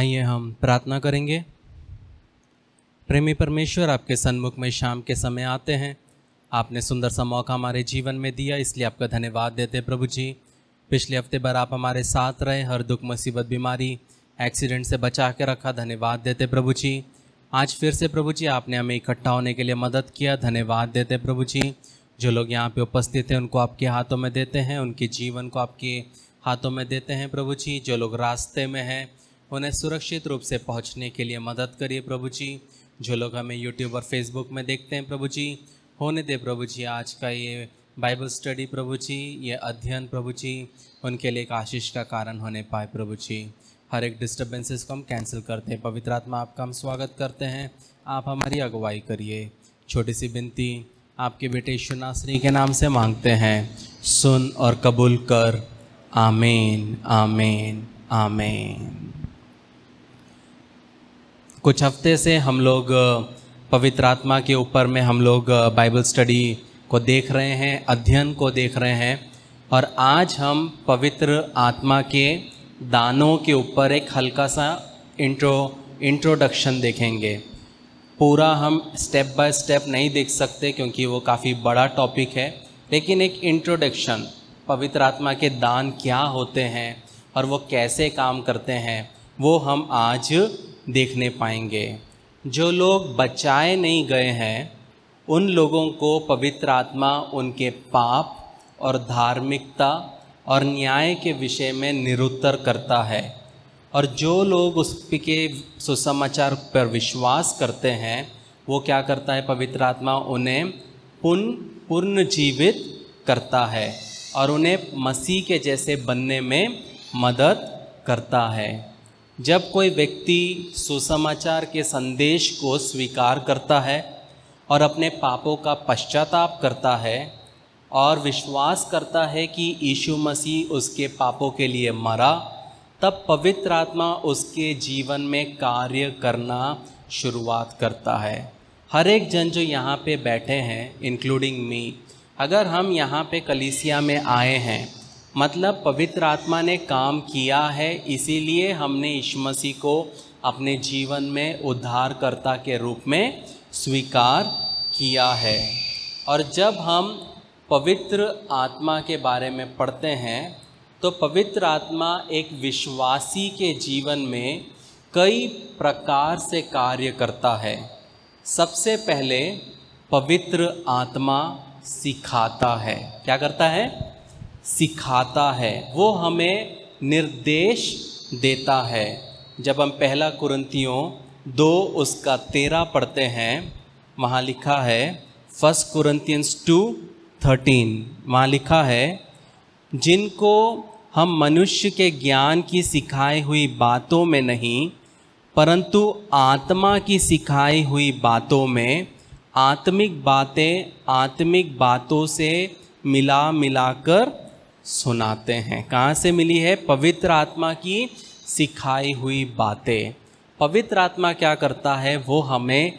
आइए हम प्रार्थना करेंगे प्रेमी परमेश्वर आपके सन्मुख में शाम के समय आते हैं आपने सुंदर सा मौका हमारे जीवन में दिया इसलिए आपका धन्यवाद देते प्रभु जी पिछले हफ्ते भर आप हमारे साथ रहे हर दुख मुसीबत बीमारी एक्सीडेंट से बचा के रखा धन्यवाद देते प्रभु जी आज फिर से प्रभु जी आपने हमें इकट्ठा होने के लिए मदद किया धन्यवाद देते प्रभु जी जो लोग यहाँ पे उपस्थित हैं उनको आपके हाथों में देते हैं उनके जीवन को आपके हाथों में देते हैं प्रभु जी जो लोग रास्ते में हैं उन्हें सुरक्षित रूप से पहुंचने के लिए मदद करिए प्रभु जी जो लोग हमें यूट्यूब और फेसबुक में देखते हैं प्रभु जी होने दे प्रभु जी आज का ये बाइबल स्टडी प्रभु जी ये अध्ययन प्रभु जी उनके लिए एक आशीष का कारण होने पाए प्रभु जी हर एक डिस्टर्बेंसेस को हम कैंसिल करते हैं पवित्र आत्मा आपका हम स्वागत करते हैं आप हमारी अगुवाई करिए छोटी सी बिनती आपके बेटे शुनाश्री के नाम से मांगते हैं सुन और कबूल कर आमीन आमीन आमीन कुछ हफ्ते से हम लोग पवित्र आत्मा के ऊपर में हम लोग बाइबल स्टडी को देख रहे हैं अध्ययन को देख रहे हैं और आज हम पवित्र आत्मा के दानों के ऊपर एक हल्का सा इंट्रो इंट्रोडक्शन देखेंगे पूरा हम स्टेप बाय स्टेप नहीं देख सकते क्योंकि वो काफ़ी बड़ा टॉपिक है लेकिन एक इंट्रोडक्शन पवित्र आत्मा के दान क्या होते हैं और वो कैसे काम करते हैं वो हम आज देखने पाएंगे जो लोग बचाए नहीं गए हैं उन लोगों को पवित्र आत्मा उनके पाप और धार्मिकता और न्याय के विषय में निरुत्तर करता है और जो लोग उसके सुसमाचार पर विश्वास करते हैं वो क्या करता है पवित्र आत्मा उन्हें पुन पूर्ण जीवित करता है और उन्हें मसीह के जैसे बनने में मदद करता है जब कोई व्यक्ति सुसमाचार के संदेश को स्वीकार करता है और अपने पापों का पश्चाताप करता है और विश्वास करता है कि यीशु मसीह उसके पापों के लिए मरा तब पवित्र आत्मा उसके जीवन में कार्य करना शुरुआत करता है हर एक जन जो यहाँ पे बैठे हैं इंक्लूडिंग मी अगर हम यहाँ पे कलीसिया में आए हैं मतलब पवित्र आत्मा ने काम किया है इसीलिए हमने ईश्मसी मसीह को अपने जीवन में उद्धारकर्ता के रूप में स्वीकार किया है और जब हम पवित्र आत्मा के बारे में पढ़ते हैं तो पवित्र आत्मा एक विश्वासी के जीवन में कई प्रकार से कार्य करता है सबसे पहले पवित्र आत्मा सिखाता है क्या करता है सिखाता है वो हमें निर्देश देता है जब हम पहला कुरंतियों दो उसका तेरह पढ़ते हैं वहाँ लिखा है फर्स्ट कुरंतियंस टू थर्टीन वहाँ लिखा है जिनको हम मनुष्य के ज्ञान की सिखाई हुई बातों में नहीं परंतु आत्मा की सिखाई हुई बातों में आत्मिक बातें आत्मिक बातों से मिला मिलाकर सुनाते हैं कहाँ से मिली है पवित्र आत्मा की सिखाई हुई बातें पवित्र आत्मा क्या करता है वो हमें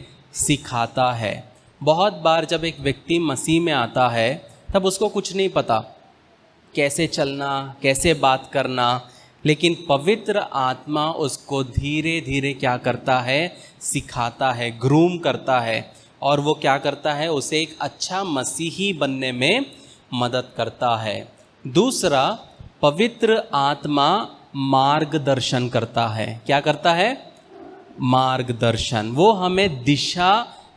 सिखाता है बहुत बार जब एक व्यक्ति मसीह में आता है तब उसको कुछ नहीं पता कैसे चलना कैसे बात करना लेकिन पवित्र आत्मा उसको धीरे धीरे क्या करता है सिखाता है ग्रूम करता है और वो क्या करता है उसे एक अच्छा मसीही बनने में मदद करता है दूसरा पवित्र आत्मा मार्गदर्शन करता है क्या करता है मार्गदर्शन वो हमें दिशा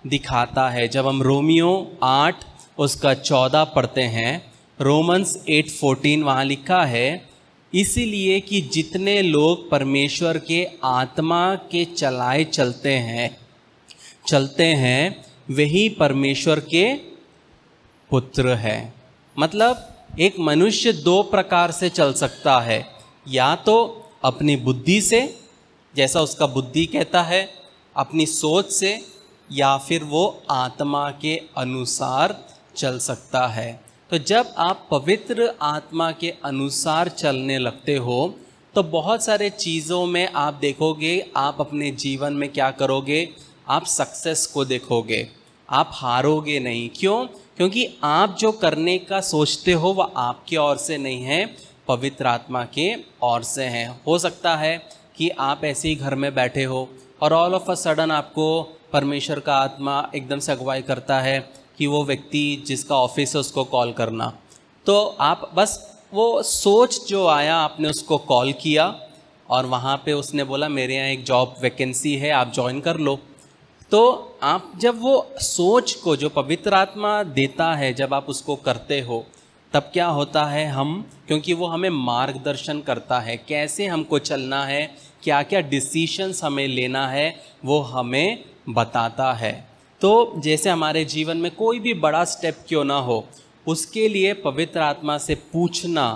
दिखाता है जब हम रोमियो आठ उसका चौदह पढ़ते हैं रोमन्स एट फोर्टीन वहाँ लिखा है इसीलिए कि जितने लोग परमेश्वर के आत्मा के चलाए चलते हैं चलते हैं वही परमेश्वर के पुत्र है मतलब एक मनुष्य दो प्रकार से चल सकता है या तो अपनी बुद्धि से जैसा उसका बुद्धि कहता है अपनी सोच से या फिर वो आत्मा के अनुसार चल सकता है तो जब आप पवित्र आत्मा के अनुसार चलने लगते हो तो बहुत सारे चीज़ों में आप देखोगे आप अपने जीवन में क्या करोगे आप सक्सेस को देखोगे आप हारोगे नहीं क्यों क्योंकि आप जो करने का सोचते हो वह आपके और से नहीं है पवित्र आत्मा के और से हैं हो सकता है कि आप ऐसे ही घर में बैठे हो और ऑल ऑफ अ सडन आपको परमेश्वर का आत्मा एकदम से अगुवाई करता है कि वो व्यक्ति जिसका ऑफिस है उसको कॉल करना तो आप बस वो सोच जो आया आपने उसको कॉल किया और वहाँ पे उसने बोला मेरे यहाँ एक जॉब वैकेंसी है आप ज्वाइन कर लो तो आप जब वो सोच को जो पवित्र आत्मा देता है जब आप उसको करते हो तब क्या होता है हम क्योंकि वो हमें मार्गदर्शन करता है कैसे हमको चलना है क्या क्या डिसीशंस हमें लेना है वो हमें बताता है तो जैसे हमारे जीवन में कोई भी बड़ा स्टेप क्यों ना हो उसके लिए पवित्र आत्मा से पूछना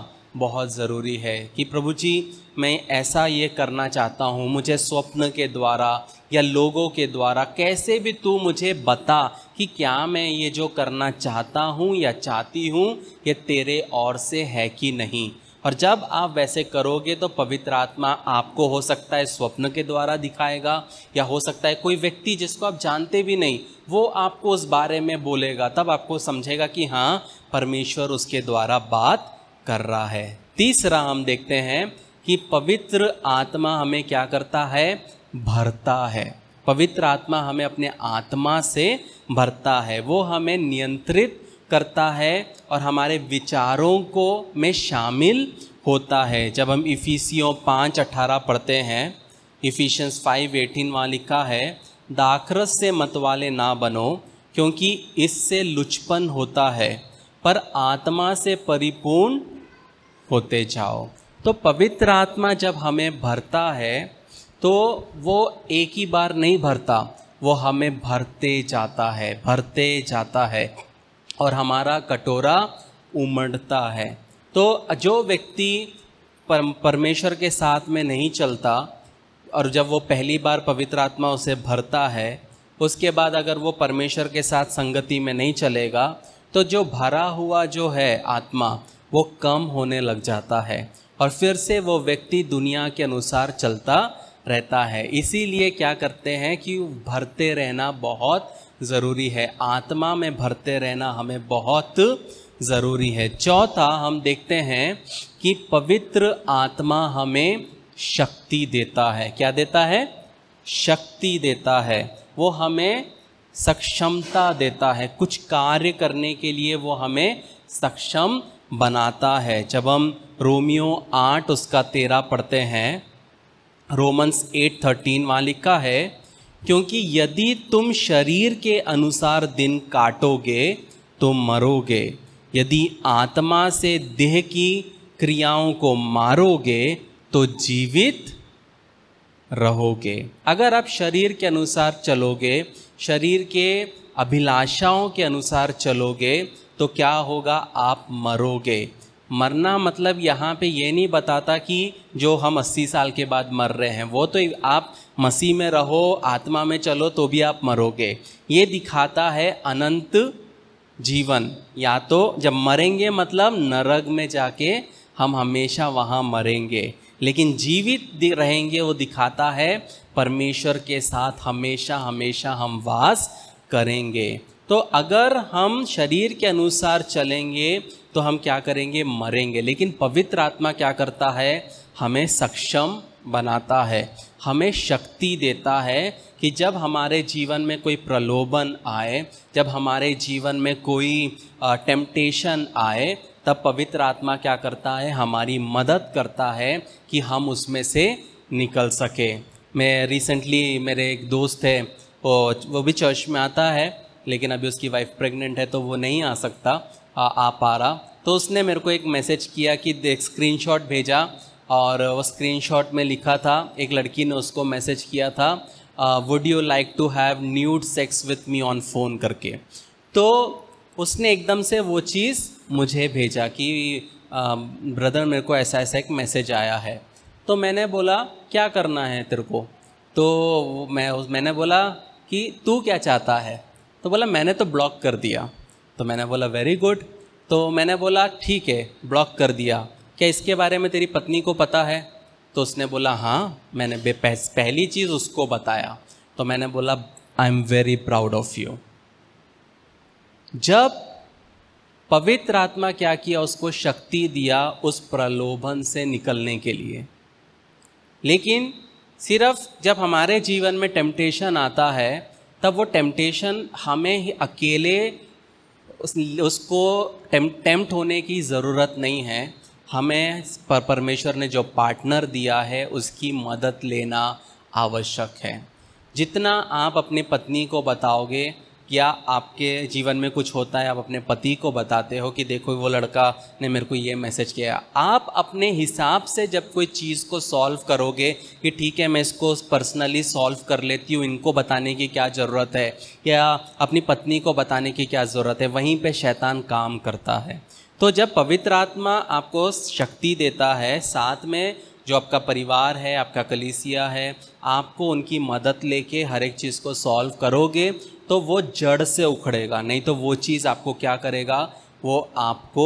बहुत ज़रूरी है कि प्रभु जी मैं ऐसा ये करना चाहता हूँ मुझे स्वप्न के द्वारा या लोगों के द्वारा कैसे भी तू मुझे बता कि क्या मैं ये जो करना चाहता हूँ या चाहती हूँ ये तेरे और से है कि नहीं और जब आप वैसे करोगे तो पवित्र आत्मा आपको हो सकता है स्वप्न के द्वारा दिखाएगा या हो सकता है कोई व्यक्ति जिसको आप जानते भी नहीं वो आपको उस बारे में बोलेगा तब आपको समझेगा कि हाँ परमेश्वर उसके द्वारा बात कर रहा है तीसरा हम देखते हैं कि पवित्र आत्मा हमें क्या करता है भरता है पवित्र आत्मा हमें अपने आत्मा से भरता है वो हमें नियंत्रित करता है और हमारे विचारों को में शामिल होता है जब हम इफ़ीसियों पाँच अठारह पढ़ते हैं इफ़िशंस फाइव एटीन वहाँ लिखा है दाखरस से मतवाले ना बनो क्योंकि इससे लुचपन होता है पर आत्मा से परिपूर्ण होते जाओ तो पवित्र आत्मा जब हमें भरता है तो वो एक ही बार नहीं भरता वो हमें भरते जाता है भरते जाता है और हमारा कटोरा उमड़ता है तो जो व्यक्ति परमेश्वर के साथ में नहीं चलता और जब वो पहली बार पवित्र आत्मा उसे भरता है उसके बाद अगर वो परमेश्वर के साथ संगति में नहीं चलेगा तो जो भरा हुआ जो है आत्मा वो कम होने लग जाता है और फिर से वो व्यक्ति दुनिया के अनुसार चलता रहता है इसीलिए क्या करते हैं कि भरते रहना बहुत ज़रूरी है आत्मा में भरते रहना हमें बहुत ज़रूरी है चौथा हम देखते हैं कि पवित्र आत्मा हमें शक्ति देता है क्या देता है शक्ति देता है वो हमें सक्षमता देता है कुछ कार्य करने के लिए वो हमें सक्षम बनाता है जब हम रोमियो आठ उसका तेरह पढ़ते हैं रोमन्स 8:13 वहाँ लिखा है क्योंकि यदि तुम शरीर के अनुसार दिन काटोगे तो मरोगे यदि आत्मा से देह की क्रियाओं को मारोगे तो जीवित रहोगे अगर आप शरीर के अनुसार चलोगे शरीर के अभिलाषाओं के अनुसार चलोगे तो क्या होगा आप मरोगे मरना मतलब यहाँ पे ये नहीं बताता कि जो हम 80 साल के बाद मर रहे हैं वो तो आप मसीह में रहो आत्मा में चलो तो भी आप मरोगे ये दिखाता है अनंत जीवन या तो जब मरेंगे मतलब नरक में जाके हम हमेशा वहाँ मरेंगे लेकिन जीवित रहेंगे वो दिखाता है परमेश्वर के साथ हमेशा हमेशा हम वास करेंगे तो अगर हम शरीर के अनुसार चलेंगे तो हम क्या करेंगे मरेंगे लेकिन पवित्र आत्मा क्या करता है हमें सक्षम बनाता है हमें शक्ति देता है कि जब हमारे जीवन में कोई प्रलोभन आए जब हमारे जीवन में कोई टेम्पटेशन आए तब पवित्र आत्मा क्या करता है हमारी मदद करता है कि हम उसमें से निकल सके मैं रिसेंटली मेरे एक दोस्त है वो वो भी चर्च में आता है लेकिन अभी उसकी वाइफ प्रेग्नेंट है तो वो नहीं आ सकता आ पा रहा तो उसने मेरे को एक मैसेज किया कि देख स्क्रीन भेजा और वो स्क्रीन में लिखा था एक लड़की ने उसको मैसेज किया था would you like to have nude sex with me on phone करके तो उसने एकदम से वो चीज़ मुझे भेजा कि ब्रदर मेरे को ऐसा ऐसा एक मैसेज आया है तो मैंने बोला क्या करना है तेरे को तो मैं मैंने बोला कि तू क्या चाहता है तो बोला मैंने तो ब्लॉक कर दिया तो मैंने बोला वेरी गुड तो मैंने बोला ठीक है ब्लॉक कर दिया क्या इसके बारे में तेरी पत्नी को पता है तो उसने बोला हाँ मैंने पहली चीज़ उसको बताया तो मैंने बोला I am very proud of you जब पवित्र आत्मा क्या किया उसको शक्ति दिया उस प्रलोभन से निकलने के लिए लेकिन सिर्फ जब हमारे जीवन में टेम्पटेशन आता है तब वो टेम्पटेशन हमें ही अकेले उस उसको टेम्प्ट होने की ज़रूरत नहीं है हमें पर परमेश्वर ने जो पार्टनर दिया है उसकी मदद लेना आवश्यक है जितना आप अपनी पत्नी को बताओगे या आपके जीवन में कुछ होता है आप अपने पति को बताते हो कि देखो वो लड़का ने मेरे को ये मैसेज किया आप अपने हिसाब से जब कोई चीज़ को सॉल्व करोगे कि ठीक है मैं इसको पर्सनली सॉल्व कर लेती हूँ इनको बताने की क्या ज़रूरत है या अपनी पत्नी को बताने की क्या ज़रूरत है वहीं पर शैतान काम करता है तो जब पवित्र आत्मा आपको शक्ति देता है साथ में जो आपका परिवार है आपका कलीसिया है आपको उनकी मदद लेके हर एक चीज़ को सॉल्व करोगे तो वो जड़ से उखड़ेगा नहीं तो वो चीज़ आपको क्या करेगा वो आपको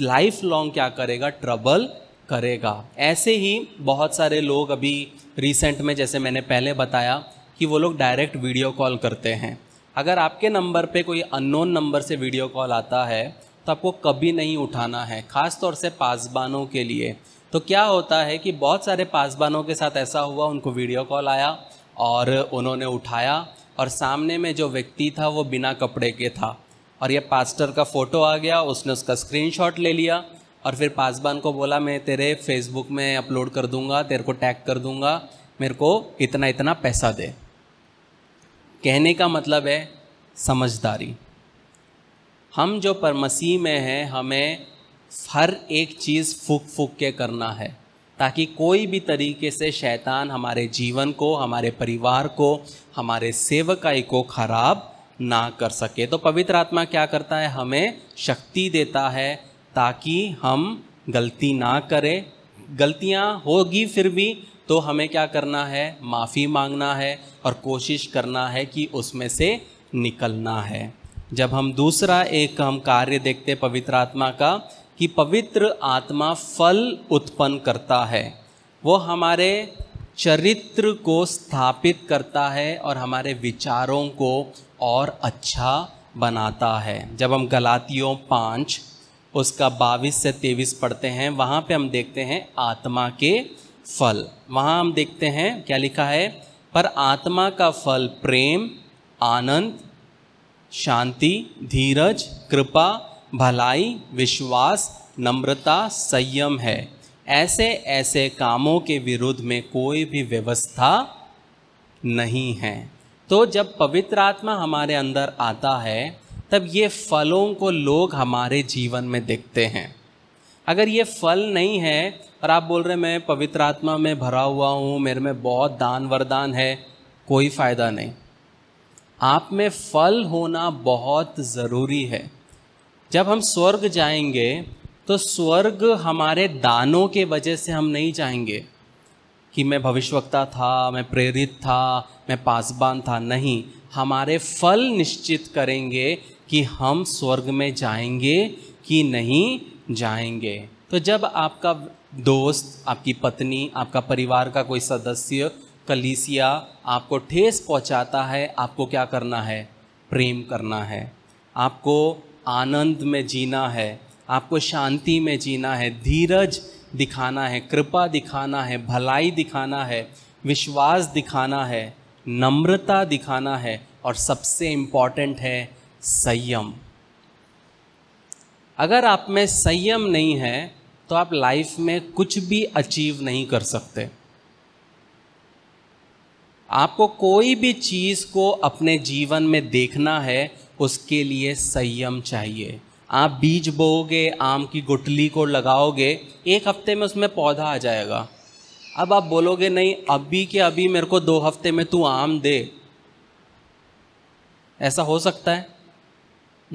लाइफ लॉन्ग क्या करेगा ट्रबल करेगा ऐसे ही बहुत सारे लोग अभी रिसेंट में जैसे मैंने पहले बताया कि वो लोग डायरेक्ट वीडियो कॉल करते हैं अगर आपके नंबर पे कोई अननोन नंबर से वीडियो कॉल आता है तो आपको कभी नहीं उठाना है ख़ास तौर से पासबानों के लिए तो क्या होता है कि बहुत सारे पासबानों के साथ ऐसा हुआ उनको वीडियो कॉल आया और उन्होंने उठाया और सामने में जो व्यक्ति था वो बिना कपड़े के था और ये पास्टर का फ़ोटो आ गया उसने उसका स्क्रीनशॉट ले लिया और फिर पासबान को बोला मैं तेरे फेसबुक में अपलोड कर दूंगा तेरे को टैग कर दूंगा मेरे को इतना इतना पैसा दे कहने का मतलब है समझदारी हम जो परमसी में हैं हमें हर एक चीज़ फूक फूक के करना है ताकि कोई भी तरीके से शैतान हमारे जीवन को हमारे परिवार को हमारे सेवकाई को खराब ना कर सके तो पवित्र आत्मा क्या करता है हमें शक्ति देता है ताकि हम गलती ना करें गलतियाँ होगी फिर भी तो हमें क्या करना है माफ़ी मांगना है और कोशिश करना है कि उसमें से निकलना है जब हम दूसरा एक हम कार्य देखते पवित्र आत्मा का कि पवित्र आत्मा फल उत्पन्न करता है वो हमारे चरित्र को स्थापित करता है और हमारे विचारों को और अच्छा बनाता है जब हम गलातियों पाँच उसका बाईस से तेईस पढ़ते हैं वहाँ पे हम देखते हैं आत्मा के फल वहाँ हम देखते हैं क्या लिखा है पर आत्मा का फल प्रेम आनंद शांति धीरज कृपा भलाई विश्वास नम्रता संयम है ऐसे ऐसे कामों के विरुद्ध में कोई भी व्यवस्था नहीं है तो जब पवित्र आत्मा हमारे अंदर आता है तब ये फलों को लोग हमारे जीवन में देखते हैं अगर ये फल नहीं है और आप बोल रहे हैं मैं पवित्र आत्मा में भरा हुआ हूँ मेरे में बहुत दान वरदान है कोई फ़ायदा नहीं आप में फल होना बहुत ज़रूरी है जब हम स्वर्ग जाएंगे तो स्वर्ग हमारे दानों के वजह से हम नहीं जाएंगे कि मैं भविष्यवक्ता था मैं प्रेरित था मैं पासबान था नहीं हमारे फल निश्चित करेंगे कि हम स्वर्ग में जाएंगे कि नहीं जाएंगे तो जब आपका दोस्त आपकी पत्नी आपका परिवार का कोई सदस्य कलीसिया आपको ठेस पहुंचाता है आपको क्या करना है प्रेम करना है आपको आनंद में जीना है आपको शांति में जीना है धीरज दिखाना है कृपा दिखाना है भलाई दिखाना है विश्वास दिखाना है नम्रता दिखाना है और सबसे इम्पॉर्टेंट है संयम अगर आप में संयम नहीं है तो आप लाइफ में कुछ भी अचीव नहीं कर सकते आपको कोई भी चीज़ को अपने जीवन में देखना है उसके लिए संयम चाहिए आप बीज बोओगे आम की गुटली को लगाओगे एक हफ्ते में उसमें पौधा आ जाएगा अब आप बोलोगे नहीं अभी के अभी मेरे को दो हफ्ते में तू आम दे ऐसा हो सकता है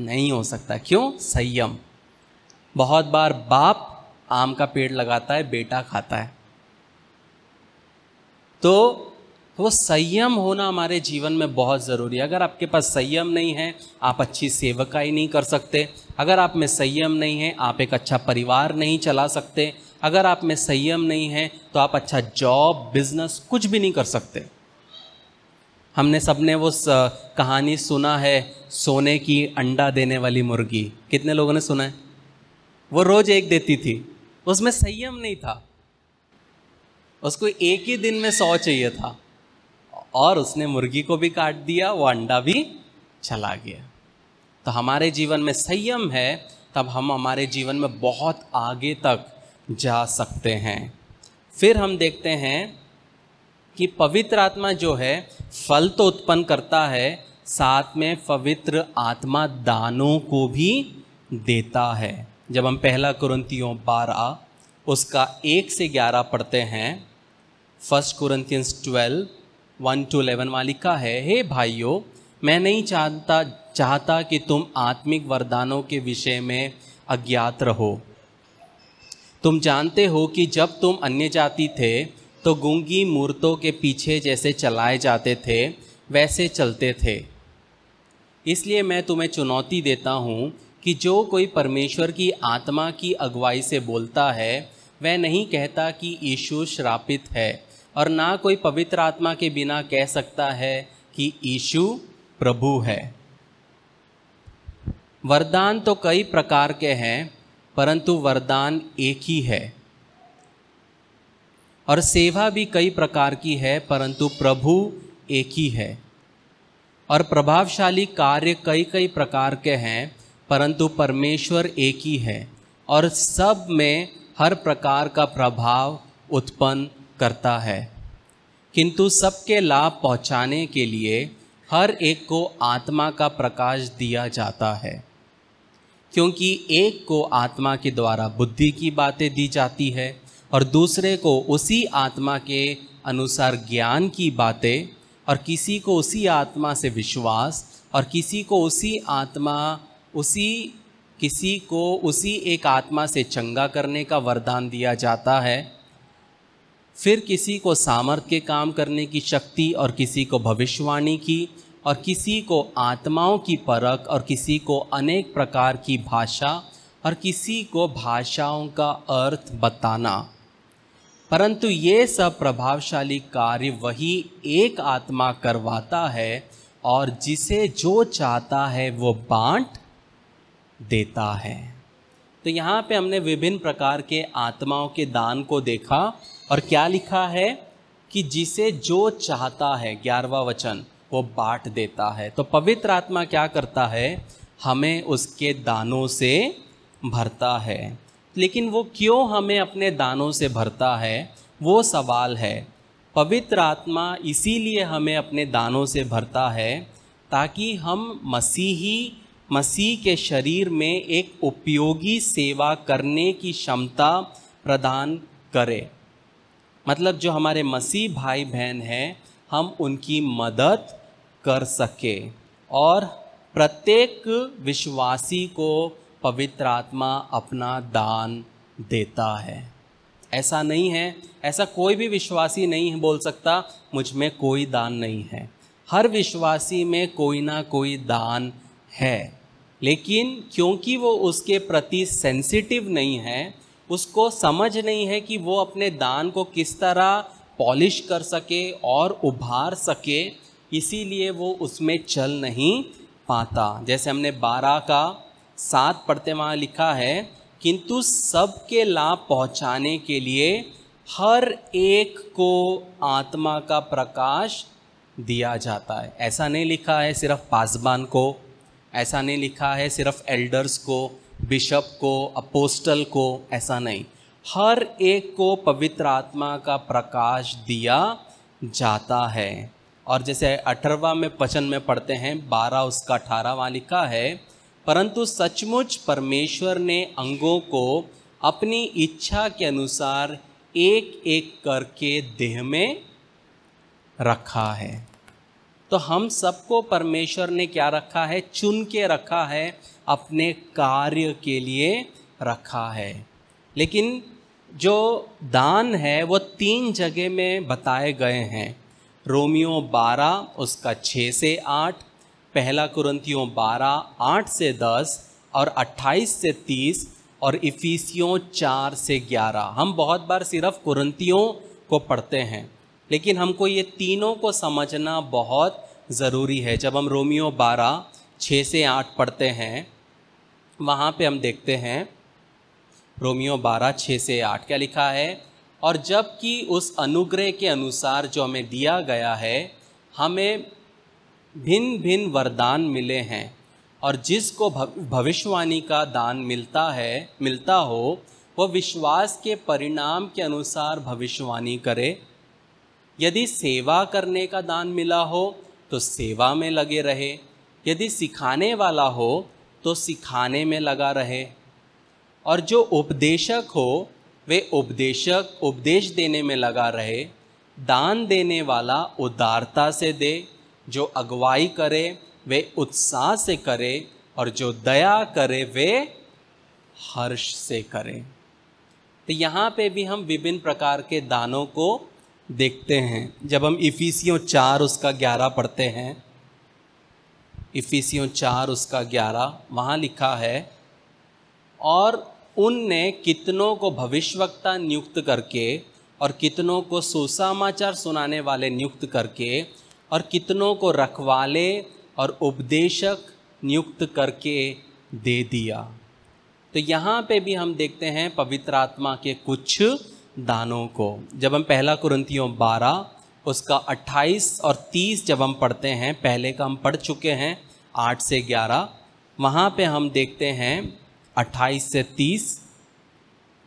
नहीं हो सकता क्यों संयम बहुत बार बाप आम का पेड़ लगाता है बेटा खाता है तो तो वो संयम होना हमारे जीवन में बहुत ज़रूरी है अगर आपके पास संयम नहीं है आप अच्छी सेवकाई नहीं कर सकते अगर आप में संयम नहीं है आप एक अच्छा परिवार नहीं चला सकते अगर आप में संयम नहीं है तो आप अच्छा जॉब बिजनेस कुछ भी नहीं कर सकते हमने सबने वो कहानी सुना है सोने की अंडा देने वाली मुर्गी कितने लोगों ने सुना है वो रोज़ एक देती थी उसमें संयम नहीं था उसको एक ही दिन में सौ चाहिए था और उसने मुर्गी को भी काट दिया वो अंडा भी चला गया तो हमारे जीवन में संयम है तब हम हमारे जीवन में बहुत आगे तक जा सकते हैं फिर हम देखते हैं कि पवित्र आत्मा जो है फल तो उत्पन्न करता है साथ में पवित्र आत्मा दानों को भी देता है जब हम पहला कुरंतियों बारह उसका एक से ग्यारह पढ़ते हैं first Corinthians twelve one two eleven वहाँ लिखा है हे भाइयों मैं नहीं चाहता चाहता कि तुम आत्मिक वरदानों के विषय में अज्ञात रहो तुम जानते हो कि जब तुम अन्य जाति थे तो गूंगी मूर्तों के पीछे जैसे चलाए जाते थे वैसे चलते थे इसलिए मैं तुम्हें चुनौती देता हूँ कि जो कोई परमेश्वर की आत्मा की अगुवाई से बोलता है वह नहीं कहता कि यीशु श्रापित है और ना कोई पवित्र आत्मा के बिना कह सकता है कि यीशु प्रभु है वरदान तो कई प्रकार के हैं परंतु वरदान एक ही है और सेवा भी कई प्रकार की है परंतु प्रभु एक ही है और प्रभावशाली कार्य कई कई प्रकार के हैं परंतु परमेश्वर एक ही है और सब में हर प्रकार का प्रभाव उत्पन्न करता है किंतु सबके लाभ पहुंचाने के लिए हर एक को आत्मा का प्रकाश दिया जाता है क्योंकि एक को आत्मा के द्वारा बुद्धि की बातें दी जाती है और दूसरे को उसी आत्मा के अनुसार ज्ञान की बातें और किसी को उसी आत्मा से विश्वास और किसी को उसी आत्मा उसी किसी को उसी एक आत्मा से चंगा करने का वरदान दिया जाता है फिर किसी को सामर्थ्य के काम करने की शक्ति और किसी को भविष्यवाणी की और किसी को आत्माओं की परख और किसी को अनेक प्रकार की भाषा और किसी को भाषाओं का अर्थ बताना परंतु ये सब प्रभावशाली कार्य वही एक आत्मा करवाता है और जिसे जो चाहता है वो बांट देता है तो यहाँ पे हमने विभिन्न प्रकार के आत्माओं के दान को देखा और क्या लिखा है कि जिसे जो चाहता है ग्यारहवा वचन वो बांट देता है तो पवित्र आत्मा क्या करता है हमें उसके दानों से भरता है लेकिन वो क्यों हमें अपने दानों से भरता है वो सवाल है पवित्र आत्मा इसीलिए हमें अपने दानों से भरता है ताकि हम मसीही मसीह के शरीर में एक उपयोगी सेवा करने की क्षमता प्रदान करें मतलब जो हमारे मसीह भाई बहन हैं हम उनकी मदद कर सके और प्रत्येक विश्वासी को पवित्र आत्मा अपना दान देता है ऐसा नहीं है ऐसा कोई भी विश्वासी नहीं है बोल सकता मुझ में कोई दान नहीं है हर विश्वासी में कोई ना कोई दान है लेकिन क्योंकि वो उसके प्रति सेंसिटिव नहीं है उसको समझ नहीं है कि वो अपने दान को किस तरह पॉलिश कर सके और उभार सके इसीलिए वो उसमें चल नहीं पाता जैसे हमने बारह का सात पढ़ते वहाँ लिखा है किंतु सबके लाभ पहुँचाने के लिए हर एक को आत्मा का प्रकाश दिया जाता है ऐसा नहीं लिखा है सिर्फ पासबान को ऐसा नहीं लिखा है सिर्फ एल्डर्स को बिशप को अपोस्टल को ऐसा नहीं हर एक को पवित्र आत्मा का प्रकाश दिया जाता है और जैसे अठारवा में पचन में पढ़ते हैं बारह उसका अठारह वहाँ लिखा है परंतु सचमुच परमेश्वर ने अंगों को अपनी इच्छा के अनुसार एक एक करके देह में रखा है तो हम सबको परमेश्वर ने क्या रखा है चुन के रखा है अपने कार्य के लिए रखा है लेकिन जो दान है वो तीन जगह में बताए गए हैं रोमियो 12 उसका 6 से 8 पहला कुरंतियों 12 8 से 10 और 28 से 30 और इफिसियों 4 से 11 हम बहुत बार सिर्फ कुरंतियों को पढ़ते हैं लेकिन हमको ये तीनों को समझना बहुत ज़रूरी है जब हम रोमियो 12 6 से 8 पढ़ते हैं वहाँ पे हम देखते हैं रोमियो बारह छः से आठ क्या लिखा है और जबकि उस अनुग्रह के अनुसार जो हमें दिया गया है हमें भिन्न भिन्न वरदान मिले हैं और जिसको भविष्यवाणी का दान मिलता है मिलता हो वह विश्वास के परिणाम के अनुसार भविष्यवाणी करे यदि सेवा करने का दान मिला हो तो सेवा में लगे रहे यदि सिखाने वाला हो तो सिखाने में लगा रहे और जो उपदेशक हो वे उपदेशक उपदेश देने में लगा रहे दान देने वाला उदारता से दे जो अगुवाई करे वे उत्साह से करे और जो दया करे वे हर्ष से करें तो यहाँ पे भी हम विभिन्न प्रकार के दानों को देखते हैं जब हम इफिसियों चार उसका ग्यारह पढ़ते हैं इफिसियों चार उसका ग्यारह वहाँ लिखा है और उनने कितनों को भविष्यवक्ता नियुक्त करके और कितनों को सुसमाचार सुनाने वाले नियुक्त करके और कितनों को रखवाले और उपदेशक नियुक्त करके दे दिया तो यहाँ पे भी हम देखते हैं पवित्र आत्मा के कुछ दानों को जब हम पहला कुरंतियों बारह उसका 28 और 30 जब हम पढ़ते हैं पहले का हम पढ़ चुके हैं 8 से 11 वहाँ पे हम देखते हैं 28 से 30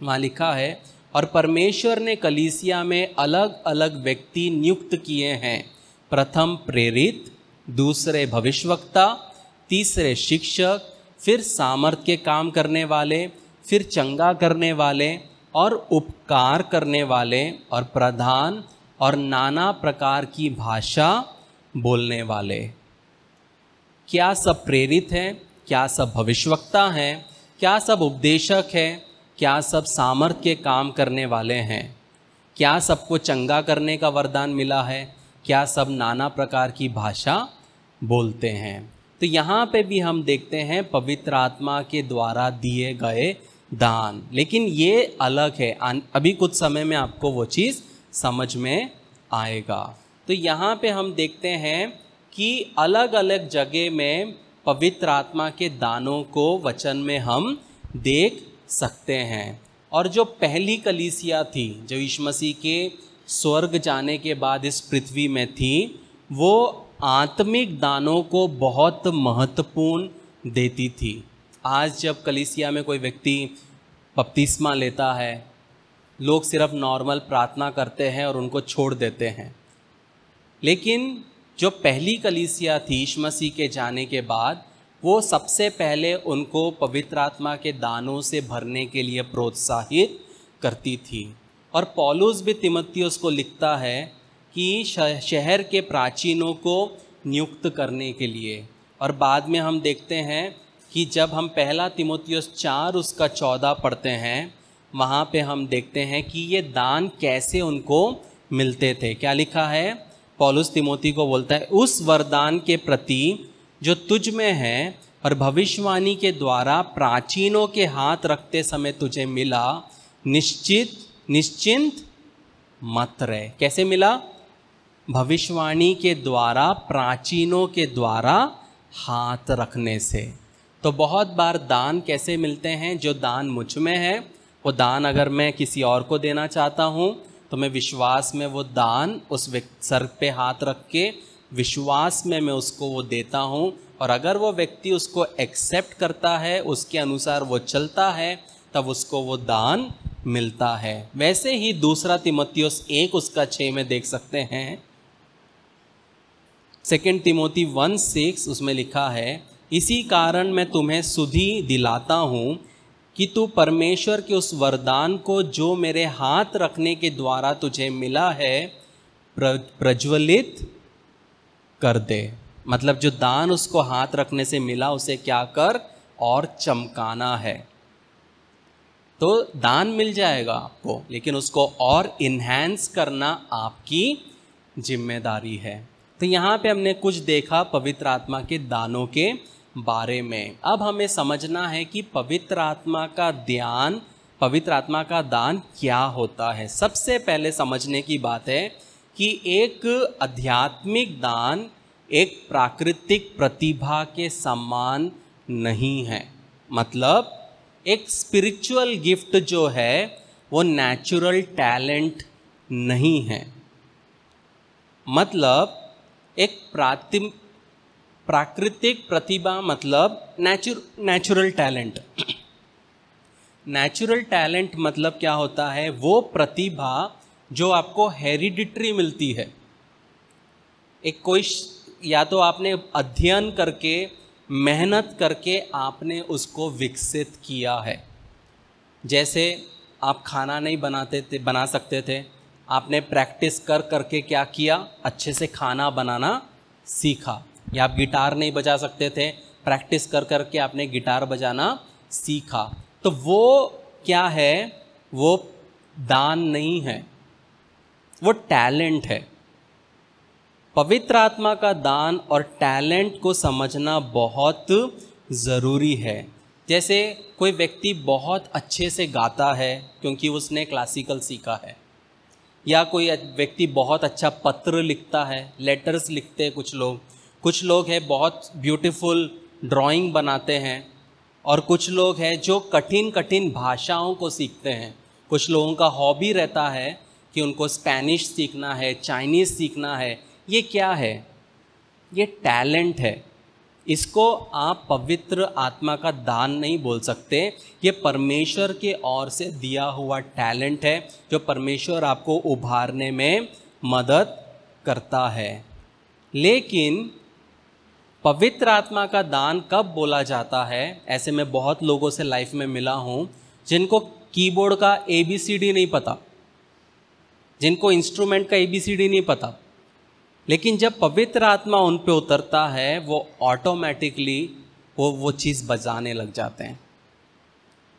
वहाँ लिखा है और परमेश्वर ने कलीसिया में अलग अलग व्यक्ति नियुक्त किए हैं प्रथम प्रेरित दूसरे भविष्यवक्ता तीसरे शिक्षक फिर सामर्थ के काम करने वाले फिर चंगा करने वाले और उपकार करने वाले और प्रधान और नाना प्रकार की भाषा बोलने वाले क्या सब प्रेरित हैं क्या सब भविष्यवक्ता हैं क्या सब उपदेशक हैं क्या सब सामर्थ्य के काम करने वाले हैं क्या सबको चंगा करने का वरदान मिला है क्या सब नाना प्रकार की भाषा बोलते हैं तो यहाँ पे भी हम देखते हैं पवित्र आत्मा के द्वारा दिए गए दान लेकिन ये अलग है अभी कुछ समय में आपको वो चीज़ समझ में आएगा तो यहाँ पे हम देखते हैं कि अलग अलग जगह में पवित्र आत्मा के दानों को वचन में हम देख सकते हैं और जो पहली कलीसिया थी जो यीशु मसीह के स्वर्ग जाने के बाद इस पृथ्वी में थी वो आत्मिक दानों को बहुत महत्वपूर्ण देती थी आज जब कलीसिया में कोई व्यक्ति बपतिस्मा लेता है लोग सिर्फ नॉर्मल प्रार्थना करते हैं और उनको छोड़ देते हैं लेकिन जो पहली कलीसिया थी मसीह के जाने के बाद वो सबसे पहले उनको पवित्र आत्मा के दानों से भरने के लिए प्रोत्साहित करती थी और पॉलुस भी तिमत्ती को लिखता है कि शहर के प्राचीनों को नियुक्त करने के लिए और बाद में हम देखते हैं कि जब हम पहला तिमोतियस चार उसका चौदह पढ़ते हैं वहाँ पे हम देखते हैं कि ये दान कैसे उनको मिलते थे क्या लिखा है पॉलुस तिमोती को बोलता है उस वरदान के प्रति जो तुझ में है और भविष्यवाणी के द्वारा प्राचीनों के हाथ रखते समय तुझे मिला निश्चित निश्चिंत मत रहे कैसे मिला भविष्यवाणी के द्वारा प्राचीनों के द्वारा हाथ रखने से तो बहुत बार दान कैसे मिलते हैं जो दान मुझ में है वो दान अगर मैं किसी और को देना चाहता हूँ तो मैं विश्वास में वो दान उस व्यक्ति सर पे हाथ रख के विश्वास में मैं उसको वो देता हूँ और अगर वो व्यक्ति उसको एक्सेप्ट करता है उसके अनुसार वो चलता है तब उसको वो दान मिलता है वैसे ही दूसरा तिमोतियोस एक उसका छः में देख सकते हैं सेकेंड तिमोती वन सिक्स उसमें लिखा है इसी कारण मैं तुम्हें सुधी दिलाता हूँ कि तू परमेश्वर के उस वरदान को जो मेरे हाथ रखने के द्वारा तुझे मिला है प्रज्वलित कर दे मतलब जो दान उसको हाथ रखने से मिला उसे क्या कर और चमकाना है तो दान मिल जाएगा आपको लेकिन उसको और इन्हेंस करना आपकी जिम्मेदारी है तो यहाँ पे हमने कुछ देखा पवित्र आत्मा के दानों के बारे में अब हमें समझना है कि पवित्र आत्मा का ध्यान पवित्र आत्मा का दान क्या होता है सबसे पहले समझने की बात है कि एक आध्यात्मिक दान एक प्राकृतिक प्रतिभा के समान नहीं है मतलब एक स्पिरिचुअल गिफ्ट जो है वो नेचुरल टैलेंट नहीं है मतलब एक प्राथमिक प्राकृतिक प्रतिभा मतलब नेचुर नेचुरल टैलेंट नेचुरल टैलेंट मतलब क्या होता है वो प्रतिभा जो आपको हेरिडिट्री मिलती है एक कोई या तो आपने अध्ययन करके मेहनत करके आपने उसको विकसित किया है जैसे आप खाना नहीं बनाते थे बना सकते थे आपने प्रैक्टिस कर करके क्या किया अच्छे से खाना बनाना सीखा या आप गिटार नहीं बजा सकते थे प्रैक्टिस कर कर के आपने गिटार बजाना सीखा तो वो क्या है वो दान नहीं है वो टैलेंट है पवित्र आत्मा का दान और टैलेंट को समझना बहुत ज़रूरी है जैसे कोई व्यक्ति बहुत अच्छे से गाता है क्योंकि उसने क्लासिकल सीखा है या कोई व्यक्ति बहुत अच्छा पत्र लिखता है लेटर्स लिखते हैं कुछ लोग कुछ लोग हैं बहुत ब्यूटीफुल ड्राइंग बनाते हैं और कुछ लोग हैं जो कठिन कठिन भाषाओं को सीखते हैं कुछ लोगों का हॉबी रहता है कि उनको स्पेनिश सीखना है चाइनीज़ सीखना है ये क्या है ये टैलेंट है इसको आप पवित्र आत्मा का दान नहीं बोल सकते ये परमेश्वर के ओर से दिया हुआ टैलेंट है जो परमेश्वर आपको उभारने में मदद करता है लेकिन पवित्र आत्मा का दान कब बोला जाता है ऐसे में बहुत लोगों से लाइफ में मिला हूँ जिनको कीबोर्ड का ए बी सी डी नहीं पता जिनको इंस्ट्रूमेंट का ए बी सी डी नहीं पता लेकिन जब पवित्र आत्मा उन पर उतरता है वो ऑटोमेटिकली वो वो चीज़ बजाने लग जाते हैं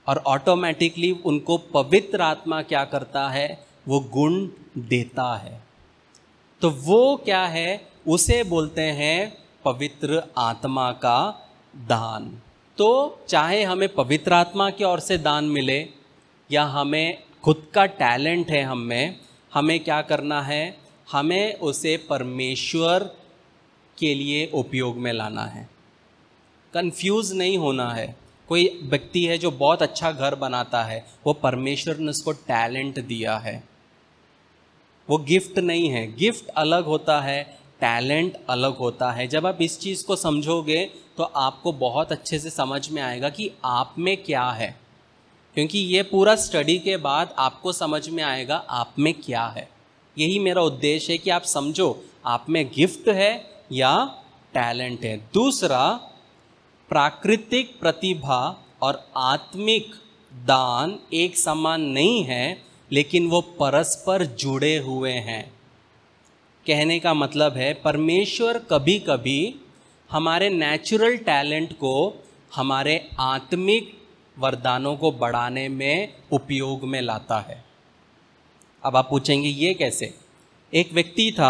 और ऑटोमेटिकली उनको पवित्र आत्मा क्या करता है वो गुण देता है तो वो क्या है उसे बोलते हैं पवित्र आत्मा का दान तो चाहे हमें पवित्र आत्मा की ओर से दान मिले या हमें खुद का टैलेंट है हम में हमें क्या करना है हमें उसे परमेश्वर के लिए उपयोग में लाना है कंफ्यूज नहीं होना है कोई व्यक्ति है जो बहुत अच्छा घर बनाता है वो परमेश्वर ने उसको टैलेंट दिया है वो गिफ्ट नहीं है गिफ्ट अलग होता है टैलेंट अलग होता है जब आप इस चीज़ को समझोगे तो आपको बहुत अच्छे से समझ में आएगा कि आप में क्या है क्योंकि ये पूरा स्टडी के बाद आपको समझ में आएगा आप में क्या है यही मेरा उद्देश्य है कि आप समझो आप में गिफ्ट है या टैलेंट है दूसरा प्राकृतिक प्रतिभा और आत्मिक दान एक समान नहीं है लेकिन वो परस्पर जुड़े हुए हैं कहने का मतलब है परमेश्वर कभी कभी हमारे नेचुरल टैलेंट को हमारे आत्मिक वरदानों को बढ़ाने में उपयोग में लाता है अब आप पूछेंगे ये कैसे एक व्यक्ति था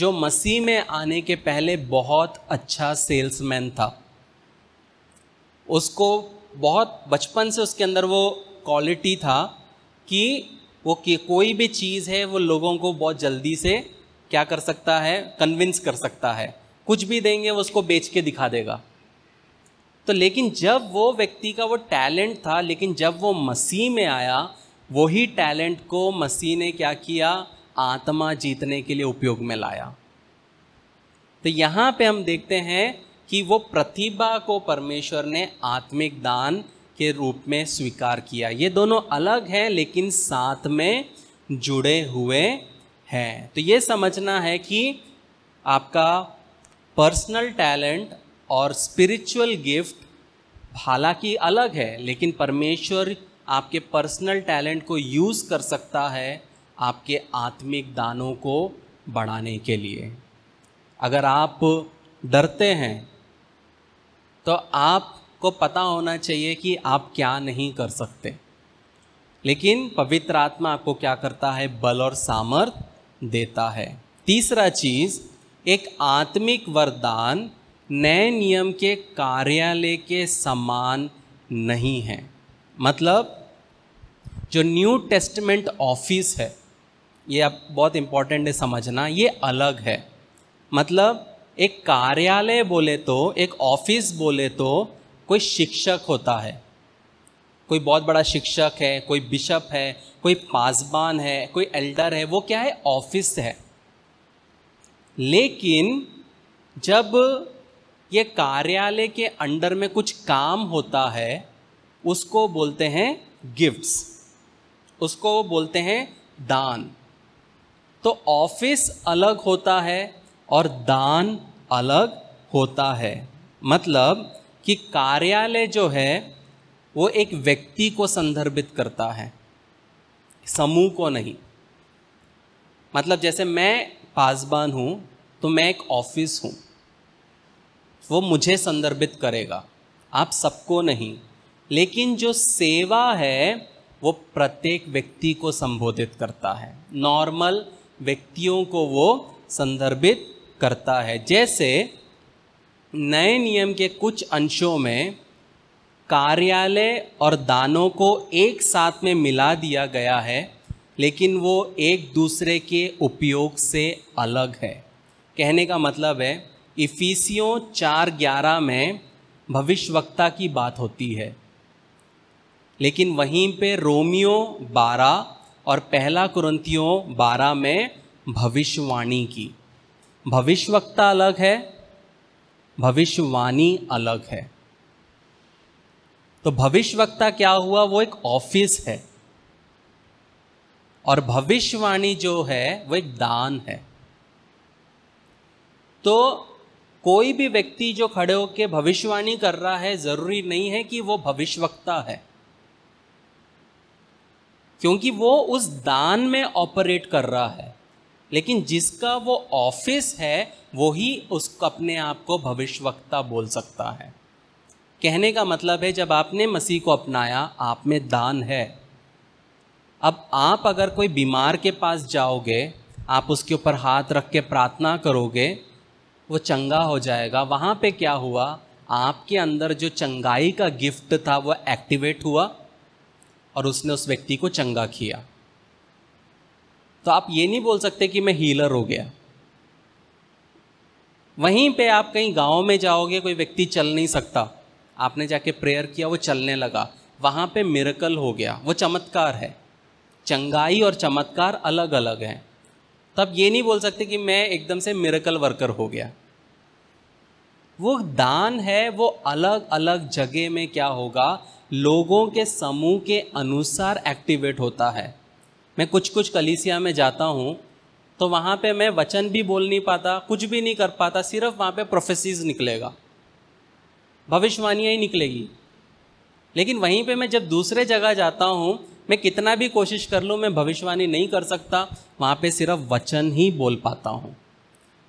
जो मसीह में आने के पहले बहुत अच्छा सेल्समैन था उसको बहुत बचपन से उसके अंदर वो क्वालिटी था कि वो कि कोई भी चीज़ है वो लोगों को बहुत जल्दी से क्या कर सकता है कन्विंस कर सकता है कुछ भी देंगे वो उसको बेच के दिखा देगा तो लेकिन जब वो व्यक्ति का वो टैलेंट था लेकिन जब वो मसीह में आया वही टैलेंट को मसीह ने क्या किया आत्मा जीतने के लिए उपयोग में लाया तो यहाँ पे हम देखते हैं कि वो प्रतिभा को परमेश्वर ने आत्मिक दान के रूप में स्वीकार किया ये दोनों अलग हैं लेकिन साथ में जुड़े हुए हैं तो ये समझना है कि आपका पर्सनल टैलेंट और स्पिरिचुअल गिफ्ट हालांकि अलग है लेकिन परमेश्वर आपके पर्सनल टैलेंट को यूज़ कर सकता है आपके आत्मिक दानों को बढ़ाने के लिए अगर आप डरते हैं तो आप को पता होना चाहिए कि आप क्या नहीं कर सकते लेकिन पवित्र आत्मा आपको क्या करता है बल और सामर्थ देता है तीसरा चीज एक आत्मिक वरदान नए नियम के कार्यालय के समान नहीं है मतलब जो न्यू टेस्टमेंट ऑफिस है ये आप बहुत इम्पॉर्टेंट है समझना ये अलग है मतलब एक कार्यालय बोले तो एक ऑफिस बोले तो कोई शिक्षक होता है कोई बहुत बड़ा शिक्षक है कोई बिशप है कोई पासबान है कोई एल्डर है वो क्या है ऑफिस है लेकिन जब ये कार्यालय के अंडर में कुछ काम होता है उसको बोलते हैं गिफ्ट्स उसको बोलते हैं दान तो ऑफिस अलग होता है और दान अलग होता है मतलब कि कार्यालय जो है वो एक व्यक्ति को संदर्भित करता है समूह को नहीं मतलब जैसे मैं पासबान हूँ तो मैं एक ऑफिस हूँ वो मुझे संदर्भित करेगा आप सबको नहीं लेकिन जो सेवा है वो प्रत्येक व्यक्ति को संबोधित करता है नॉर्मल व्यक्तियों को वो संदर्भित करता है जैसे नए नियम के कुछ अंशों में कार्यालय और दानों को एक साथ में मिला दिया गया है लेकिन वो एक दूसरे के उपयोग से अलग है कहने का मतलब है इफ़ीसियों चार ग्यारह में भविष्यवक्ता की बात होती है लेकिन वहीं पे रोमियो बारह और पहला कुरंतियों बारह में भविष्यवाणी की भविष्यवक्ता अलग है भविष्यवाणी अलग है तो भविष्यवक्ता क्या हुआ वो एक ऑफिस है और भविष्यवाणी जो है वो एक दान है तो कोई भी व्यक्ति जो खड़े होकर भविष्यवाणी कर रहा है जरूरी नहीं है कि वो भविष्यवक्ता है क्योंकि वो उस दान में ऑपरेट कर रहा है लेकिन जिसका वो ऑफिस है वो ही उस अपने आप को भविष्यवक्ता बोल सकता है कहने का मतलब है जब आपने मसीह को अपनाया आप में दान है अब आप अगर कोई बीमार के पास जाओगे आप उसके ऊपर हाथ रख के प्रार्थना करोगे वो चंगा हो जाएगा वहाँ पे क्या हुआ आपके अंदर जो चंगाई का गिफ्ट था वो एक्टिवेट हुआ और उसने उस व्यक्ति को चंगा किया तो आप ये नहीं बोल सकते कि मैं हीलर हो गया वहीं पे आप कहीं गांव में जाओगे कोई व्यक्ति चल नहीं सकता आपने जाके प्रेयर किया वो चलने लगा वहां पे मिरकल हो गया वो चमत्कार है चंगाई और चमत्कार अलग अलग हैं तब ये नहीं बोल सकते कि मैं एकदम से मिरकल वर्कर हो गया वो दान है वो अलग अलग जगह में क्या होगा लोगों के समूह के अनुसार एक्टिवेट होता है मैं कुछ कुछ कलीसिया में जाता हूँ तो वहाँ पे मैं वचन भी बोल नहीं पाता कुछ भी नहीं कर पाता सिर्फ वहाँ पे प्रोफेसिज निकलेगा भविष्यवाणियाँ ही निकलेगी लेकिन वहीं पे मैं जब दूसरे जगह जाता हूँ मैं कितना भी कोशिश कर लूँ मैं भविष्यवाणी नहीं कर सकता वहाँ पे सिर्फ वचन ही बोल पाता हूँ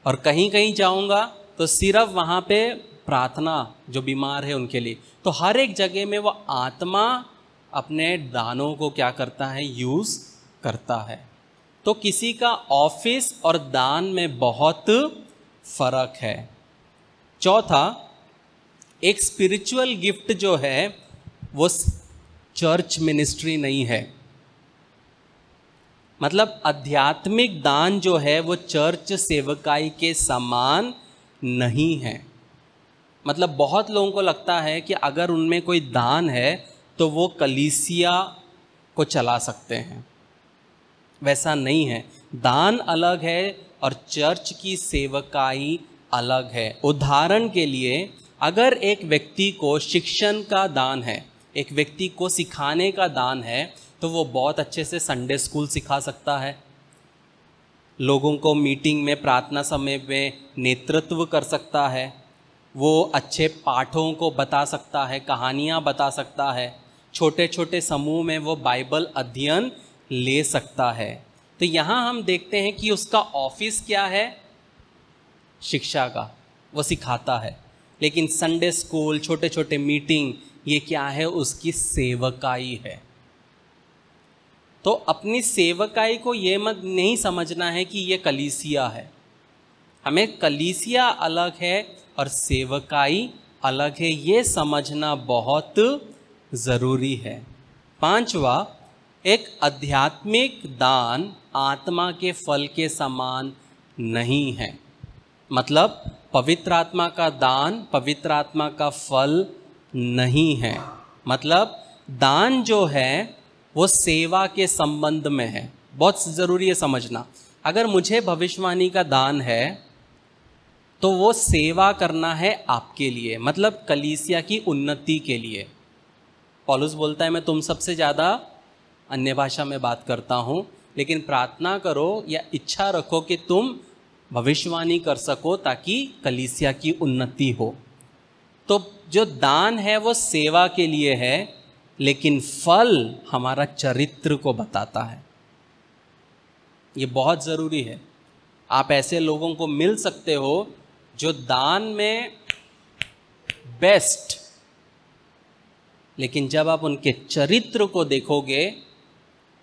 और कहीं कहीं जाऊँगा तो सिर्फ वहाँ पे प्रार्थना जो बीमार है उनके लिए तो हर एक जगह में वह आत्मा अपने दानों को क्या करता है यूज़ करता है तो किसी का ऑफिस और दान में बहुत फर्क है चौथा एक स्पिरिचुअल गिफ्ट जो है वो चर्च मिनिस्ट्री नहीं है मतलब आध्यात्मिक दान जो है वो चर्च सेवकाई के समान नहीं है मतलब बहुत लोगों को लगता है कि अगर उनमें कोई दान है तो वो कलीसिया को चला सकते हैं वैसा नहीं है दान अलग है और चर्च की सेवकाई अलग है उदाहरण के लिए अगर एक व्यक्ति को शिक्षण का दान है एक व्यक्ति को सिखाने का दान है तो वो बहुत अच्छे से संडे स्कूल सिखा सकता है लोगों को मीटिंग में प्रार्थना समय में नेतृत्व कर सकता है वो अच्छे पाठों को बता सकता है कहानियाँ बता सकता है छोटे छोटे समूह में वो बाइबल अध्ययन ले सकता है तो यहाँ हम देखते हैं कि उसका ऑफिस क्या है शिक्षा का वो सिखाता है लेकिन संडे स्कूल छोटे छोटे मीटिंग ये क्या है उसकी सेवकाई है तो अपनी सेवकाई को ये मत नहीं समझना है कि ये कलीसिया है हमें कलीसिया अलग है और सेवकाई अलग है ये समझना बहुत ज़रूरी है पांचवा एक आध्यात्मिक दान आत्मा के फल के समान नहीं है मतलब पवित्र आत्मा का दान पवित्र आत्मा का फल नहीं है मतलब दान जो है वो सेवा के संबंध में है बहुत ज़रूरी है समझना अगर मुझे भविष्यवाणी का दान है तो वो सेवा करना है आपके लिए मतलब कलीसिया की उन्नति के लिए पॉलुस बोलता है मैं तुम सबसे ज़्यादा अन्य भाषा में बात करता हूँ लेकिन प्रार्थना करो या इच्छा रखो कि तुम भविष्यवाणी कर सको ताकि कलीसिया की उन्नति हो तो जो दान है वो सेवा के लिए है लेकिन फल हमारा चरित्र को बताता है ये बहुत ज़रूरी है आप ऐसे लोगों को मिल सकते हो जो दान में बेस्ट लेकिन जब आप उनके चरित्र को देखोगे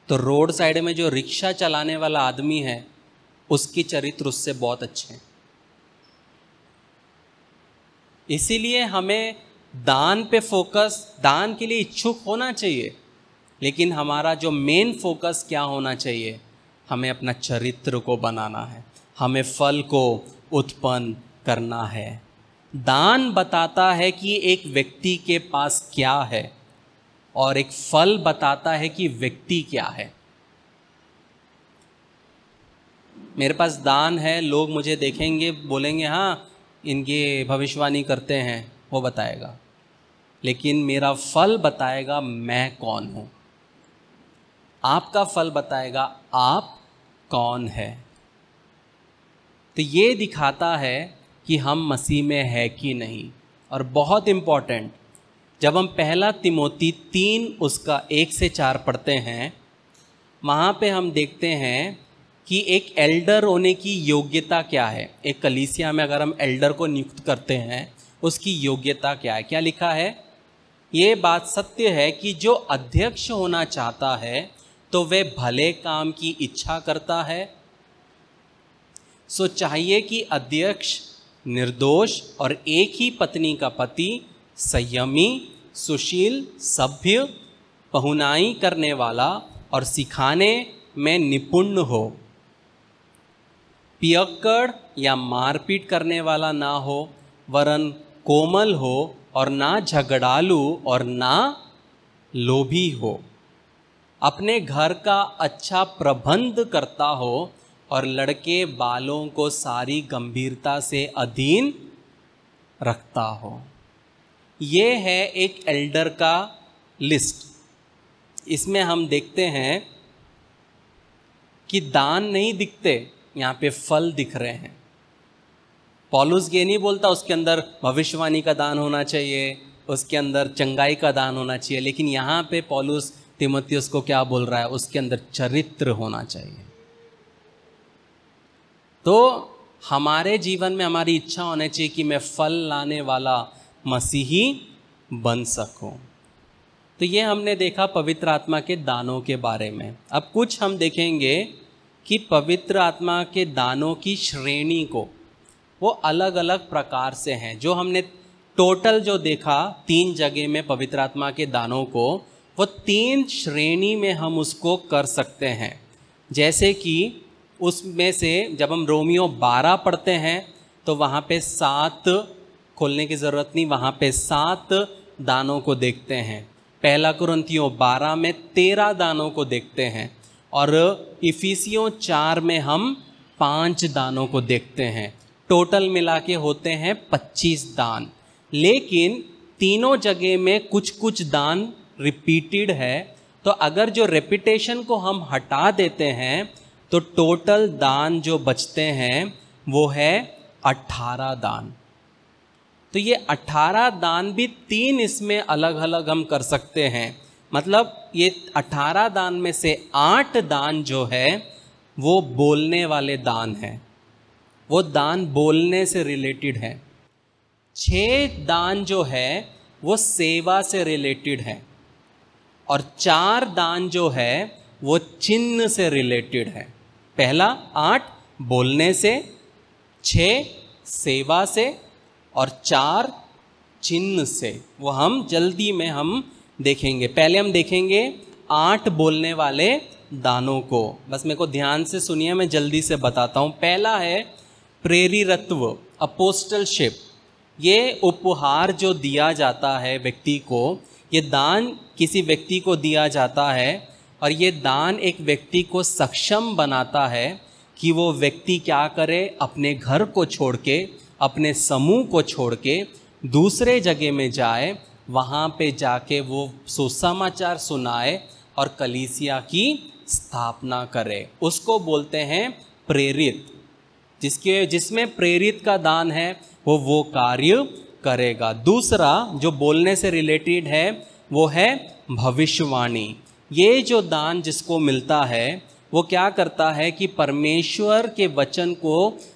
तो रोड साइड में जो रिक्शा चलाने वाला आदमी है उसकी चरित्र उससे बहुत अच्छे हैं इसीलिए हमें दान पे फोकस दान के लिए इच्छुक होना चाहिए लेकिन हमारा जो मेन फोकस क्या होना चाहिए हमें अपना चरित्र को बनाना है हमें फल को उत्पन्न करना है दान बताता है कि एक व्यक्ति के पास क्या है और एक फल बताता है कि व्यक्ति क्या है मेरे पास दान है लोग मुझे देखेंगे बोलेंगे हाँ इनके भविष्यवाणी करते हैं वो बताएगा लेकिन मेरा फल बताएगा मैं कौन हूँ आपका फल बताएगा आप कौन है तो ये दिखाता है कि हम मसीह में है कि नहीं और बहुत इम्पॉर्टेंट जब हम पहला तिमोती तीन उसका एक से चार पढ़ते हैं वहाँ पे हम देखते हैं कि एक एल्डर होने की योग्यता क्या है एक कलीसिया में अगर हम एल्डर को नियुक्त करते हैं उसकी योग्यता क्या है क्या लिखा है ये बात सत्य है कि जो अध्यक्ष होना चाहता है तो वह भले काम की इच्छा करता है सो चाहिए कि अध्यक्ष निर्दोष और एक ही पत्नी का पति संयमी सुशील सभ्य पहुनाई करने वाला और सिखाने में निपुण हो पियक्कड़ या मारपीट करने वाला ना हो वरन कोमल हो और ना झगड़ालू और ना लोभी हो अपने घर का अच्छा प्रबंध करता हो और लड़के बालों को सारी गंभीरता से अधीन रखता हो ये है एक एल्डर का लिस्ट इसमें हम देखते हैं कि दान नहीं दिखते यहाँ पे फल दिख रहे हैं पॉलुस ये नहीं बोलता उसके अंदर भविष्यवाणी का दान होना चाहिए उसके अंदर चंगाई का दान होना चाहिए लेकिन यहाँ पे पॉलुस तिमती उसको क्या बोल रहा है उसके अंदर चरित्र होना चाहिए तो हमारे जीवन में हमारी इच्छा होनी चाहिए कि मैं फल लाने वाला मसीही बन सको तो ये हमने देखा पवित्र आत्मा के दानों के बारे में अब कुछ हम देखेंगे कि पवित्र आत्मा के दानों की श्रेणी को वो अलग अलग प्रकार से हैं जो हमने टोटल जो देखा तीन जगह में पवित्र आत्मा के दानों को वो तीन श्रेणी में हम उसको कर सकते हैं जैसे कि उसमें से जब हम रोमियो बारह पढ़ते हैं तो वहाँ पे सात खोलने की ज़रूरत नहीं वहाँ पे सात दानों को देखते हैं पहला कुरंतियों बारह में तेरह दानों को देखते हैं और इफिसियों चार में हम पांच दानों को देखते हैं टोटल मिला के होते हैं पच्चीस दान लेकिन तीनों जगह में कुछ कुछ दान रिपीटेड है तो अगर जो रेपिटेशन को हम हटा देते हैं तो टोटल दान जो बचते हैं वो है अट्ठारह दान तो ये अट्ठारह दान भी तीन इसमें अलग अलग हम कर सकते हैं मतलब ये अट्ठारह दान में से आठ दान जो है वो बोलने वाले दान हैं वो दान बोलने से रिलेटेड है छः दान जो है वो सेवा से रिलेटेड है और चार दान जो है वो चिन्ह से रिलेटेड है पहला आठ बोलने से छः सेवा से और चार चिन्ह से वो हम जल्दी में हम देखेंगे पहले हम देखेंगे आठ बोलने वाले दानों को बस मेरे को ध्यान से सुनिए मैं जल्दी से बताता हूँ पहला है प्रेरित्व अपोस्टलशिप ये उपहार जो दिया जाता है व्यक्ति को ये दान किसी व्यक्ति को दिया जाता है और ये दान एक व्यक्ति को सक्षम बनाता है कि वो व्यक्ति क्या करे अपने घर को छोड़ के अपने समूह को छोड़ के दूसरे जगह में जाए वहाँ पे जाके वो सुसमाचार सुनाए और कलीसिया की स्थापना करे उसको बोलते हैं प्रेरित जिसके जिसमें प्रेरित का दान है वो वो कार्य करेगा दूसरा जो बोलने से रिलेटेड है वो है भविष्यवाणी ये जो दान जिसको मिलता है वो क्या करता है कि परमेश्वर के वचन को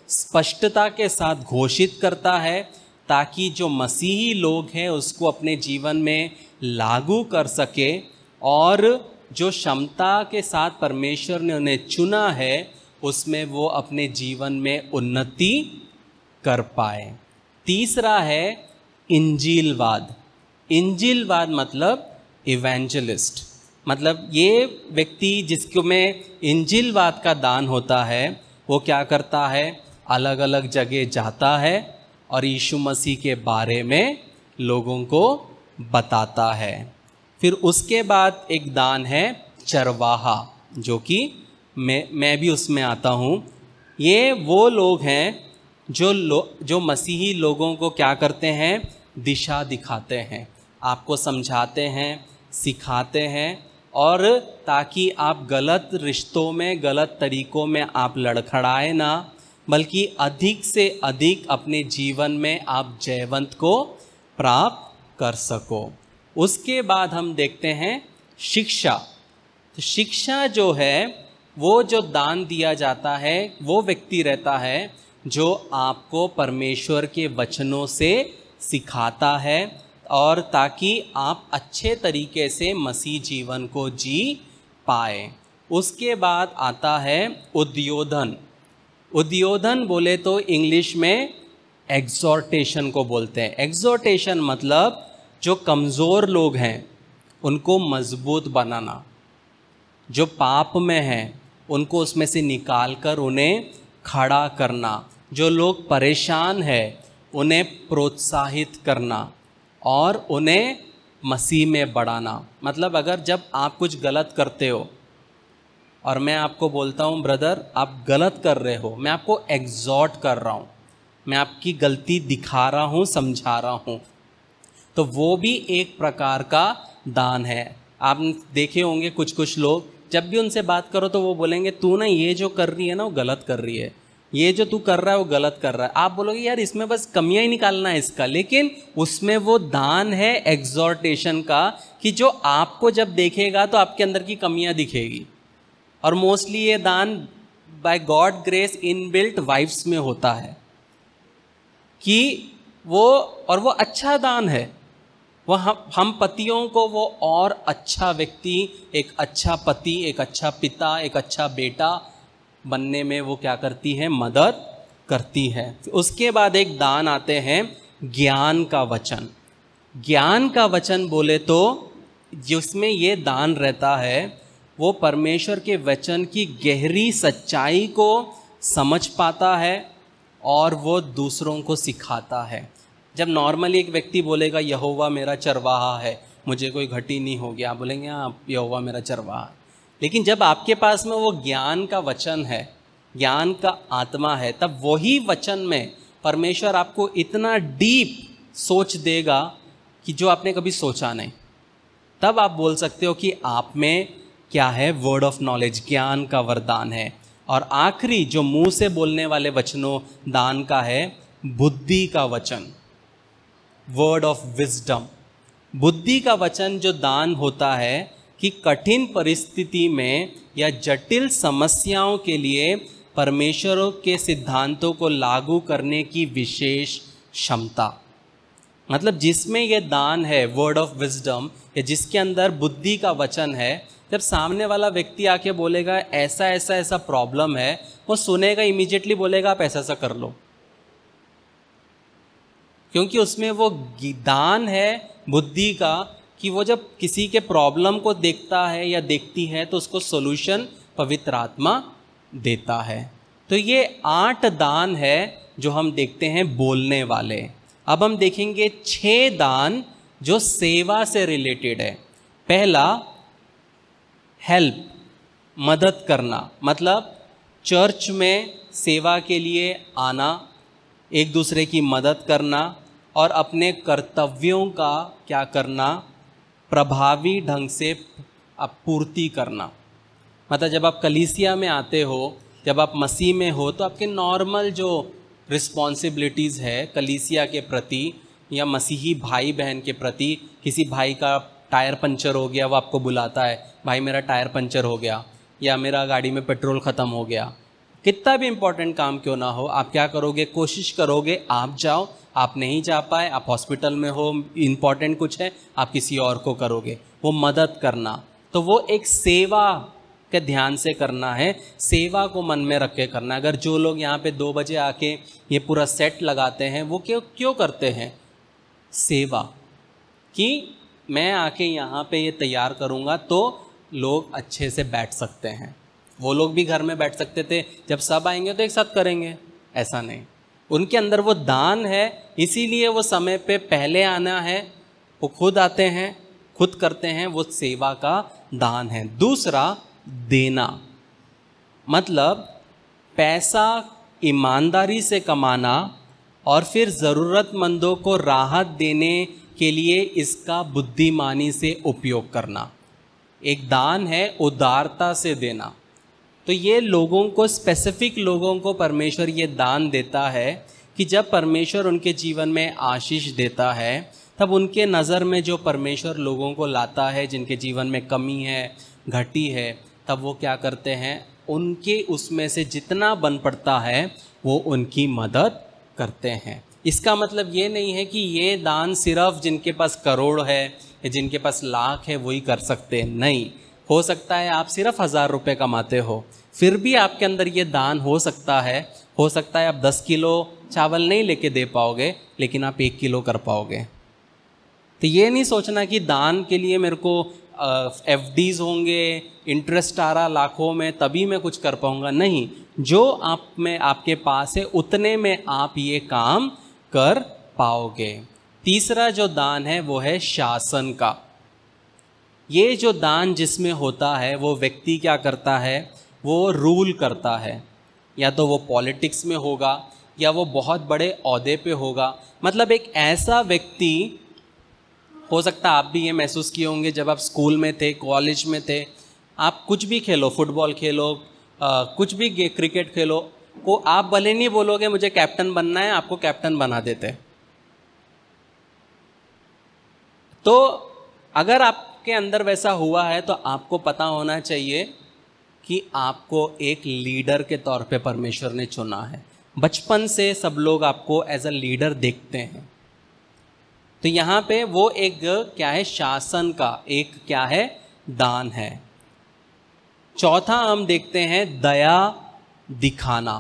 स्पष्टता के साथ घोषित करता है ताकि जो मसीही लोग हैं उसको अपने जीवन में लागू कर सके और जो क्षमता के साथ परमेश्वर ने उन्हें चुना है उसमें वो अपने जीवन में उन्नति कर पाए तीसरा है इंजीलवाद इंजीलवाद मतलब इवेंजलिस्ट मतलब ये व्यक्ति जिसको में इंजिलवाद का दान होता है वो क्या करता है अलग अलग जगह जाता है और यीशु मसीह के बारे में लोगों को बताता है फिर उसके बाद एक दान है चरवाहा जो कि मैं मैं भी उसमें आता हूँ ये वो लोग हैं जो लो, जो मसीही लोगों को क्या करते हैं दिशा दिखाते हैं आपको समझाते हैं सिखाते हैं और ताकि आप गलत रिश्तों में गलत तरीक़ों में आप लड़खड़ाए ना बल्कि अधिक से अधिक अपने जीवन में आप जयवंत को प्राप्त कर सको उसके बाद हम देखते हैं शिक्षा तो शिक्षा जो है वो जो दान दिया जाता है वो व्यक्ति रहता है जो आपको परमेश्वर के वचनों से सिखाता है और ताकि आप अच्छे तरीके से मसीह जीवन को जी पाए उसके बाद आता है उद्योधन उद्योधन बोले तो इंग्लिश में एग्जॉर्टेशन को बोलते हैं एग्जॉर्टेशन मतलब जो कमज़ोर लोग हैं उनको मजबूत बनाना जो पाप में हैं उनको उसमें से निकाल कर उन्हें खड़ा करना जो लोग परेशान है उन्हें प्रोत्साहित करना और उन्हें मसीह में बढ़ाना मतलब अगर जब आप कुछ गलत करते हो और मैं आपको बोलता हूँ ब्रदर आप गलत कर रहे हो मैं आपको एग्जॉट कर रहा हूँ मैं आपकी गलती दिखा रहा हूँ समझा रहा हूँ तो वो भी एक प्रकार का दान है आप देखे होंगे कुछ कुछ लोग जब भी उनसे बात करो तो वो बोलेंगे तू ना ये जो कर रही है ना वो गलत कर रही है ये जो तू कर रहा है वो गलत कर रहा है आप बोलोगे यार इसमें बस कमियां ही निकालना है इसका लेकिन उसमें वो दान है एग्जॉर्टेशन का कि जो आपको जब देखेगा तो आपके अंदर की कमियां दिखेगी और मोस्टली ये दान by God grace inbuilt वाइफ्स में होता है कि वो और वो अच्छा दान है वह हम हम पतियों को वो और अच्छा व्यक्ति एक अच्छा पति एक अच्छा पिता एक अच्छा बेटा बनने में वो क्या करती है मदद करती है उसके बाद एक दान आते हैं ज्ञान का वचन ज्ञान का वचन बोले तो जिसमें ये दान रहता है वो परमेश्वर के वचन की गहरी सच्चाई को समझ पाता है और वो दूसरों को सिखाता है जब नॉर्मली एक व्यक्ति बोलेगा यहोवा मेरा चरवाहा है मुझे कोई घटी नहीं हो गया बोलेंगे आप हाँ, यहोवा मेरा चरवाहा लेकिन जब आपके पास में वो ज्ञान का वचन है ज्ञान का आत्मा है तब वही वचन में परमेश्वर आपको इतना डीप सोच देगा कि जो आपने कभी सोचा नहीं तब आप बोल सकते हो कि आप में क्या है वर्ड ऑफ नॉलेज ज्ञान का वरदान है और आखिरी जो मुंह से बोलने वाले वचनों दान का है बुद्धि का वचन वर्ड ऑफ विजडम बुद्धि का वचन जो दान होता है कि कठिन परिस्थिति में या जटिल समस्याओं के लिए परमेश्वरों के सिद्धांतों को लागू करने की विशेष क्षमता मतलब जिसमें यह दान है वर्ड ऑफ विजडम या जिसके अंदर बुद्धि का वचन है जब सामने वाला व्यक्ति आके बोलेगा ऐसा ऐसा ऐसा प्रॉब्लम है वो सुनेगा इमिजिएटली बोलेगा आप ऐसा ऐसा कर लो क्योंकि उसमें वो दान है बुद्धि का कि वो जब किसी के प्रॉब्लम को देखता है या देखती है तो उसको सोल्यूशन पवित्र आत्मा देता है तो ये आठ दान है जो हम देखते हैं बोलने वाले अब हम देखेंगे छः दान जो सेवा से रिलेटेड है पहला हेल्प मदद करना मतलब चर्च में सेवा के लिए आना एक दूसरे की मदद करना और अपने कर्तव्यों का क्या करना प्रभावी ढंग से आपूर्ति करना मतलब जब आप कलीसिया में आते हो जब आप मसीह में हो तो आपके नॉर्मल जो रिस्पॉन्सिबिलिटीज़ है कलीसिया के प्रति या मसीही भाई बहन के प्रति किसी भाई का टायर पंचर हो गया वो आपको बुलाता है भाई मेरा टायर पंचर हो गया या मेरा गाड़ी में पेट्रोल ख़त्म हो गया कितना भी इम्पोर्टेंट काम क्यों ना हो आप क्या करोगे कोशिश करोगे आप जाओ आप नहीं जा पाए आप हॉस्पिटल में हो इम्पॉर्टेंट कुछ है आप किसी और को करोगे वो मदद करना तो वो एक सेवा के ध्यान से करना है सेवा को मन में रख के करना अगर जो लोग यहाँ पे दो बजे आके ये पूरा सेट लगाते हैं वो क्यों क्यों करते हैं सेवा कि मैं आके यहाँ पे ये तैयार करूँगा तो लोग अच्छे से बैठ सकते हैं वो लोग भी घर में बैठ सकते थे जब सब आएंगे तो एक साथ करेंगे ऐसा नहीं उनके अंदर वो दान है इसीलिए वो समय पे पहले आना है वो खुद आते हैं खुद करते हैं वो सेवा का दान है दूसरा देना मतलब पैसा ईमानदारी से कमाना और फिर ज़रूरतमंदों को राहत देने के लिए इसका बुद्धिमानी से उपयोग करना एक दान है उदारता से देना तो ये लोगों को स्पेसिफिक लोगों को परमेश्वर ये दान देता है कि जब परमेश्वर उनके जीवन में आशीष देता है तब उनके नज़र में जो परमेश्वर लोगों को लाता है जिनके जीवन में कमी है घटी है तब वो क्या करते हैं उनके उसमें से जितना बन पड़ता है वो उनकी मदद करते हैं इसका मतलब ये नहीं है कि ये दान सिर्फ जिनके पास करोड़ है या जिनके पास लाख है वही कर सकते हैं नहीं हो सकता है आप सिर्फ हज़ार रुपये कमाते हो फिर भी आपके अंदर ये दान हो सकता है हो सकता है आप दस किलो चावल नहीं लेके दे पाओगे लेकिन आप एक किलो कर पाओगे तो ये नहीं सोचना कि दान के लिए मेरे को एफ डीज होंगे इंटरेस्ट आ रहा लाखों में तभी मैं कुछ कर पाऊँगा नहीं जो आप में आपके पास है उतने में आप ये काम कर पाओगे तीसरा जो दान है वो है शासन का ये जो दान जिसमें होता है वो व्यक्ति क्या करता है वो रूल करता है या तो वो पॉलिटिक्स में होगा या वो बहुत बड़े अहदे पे होगा मतलब एक ऐसा व्यक्ति हो सकता आप भी ये महसूस किए होंगे जब आप स्कूल में थे कॉलेज में थे आप कुछ भी खेलो फुटबॉल खेलो आ, कुछ भी क्रिकेट खेलो को आप भले नहीं बोलोगे मुझे कैप्टन बनना है आपको कैप्टन बना देते तो अगर आप आपके अंदर वैसा हुआ है तो आपको पता होना चाहिए कि आपको एक लीडर के तौर पे परमेश्वर ने चुना है बचपन से सब लोग आपको एज अ लीडर देखते हैं तो यहाँ पे वो एक क्या है शासन का एक क्या है दान है चौथा हम देखते हैं दया दिखाना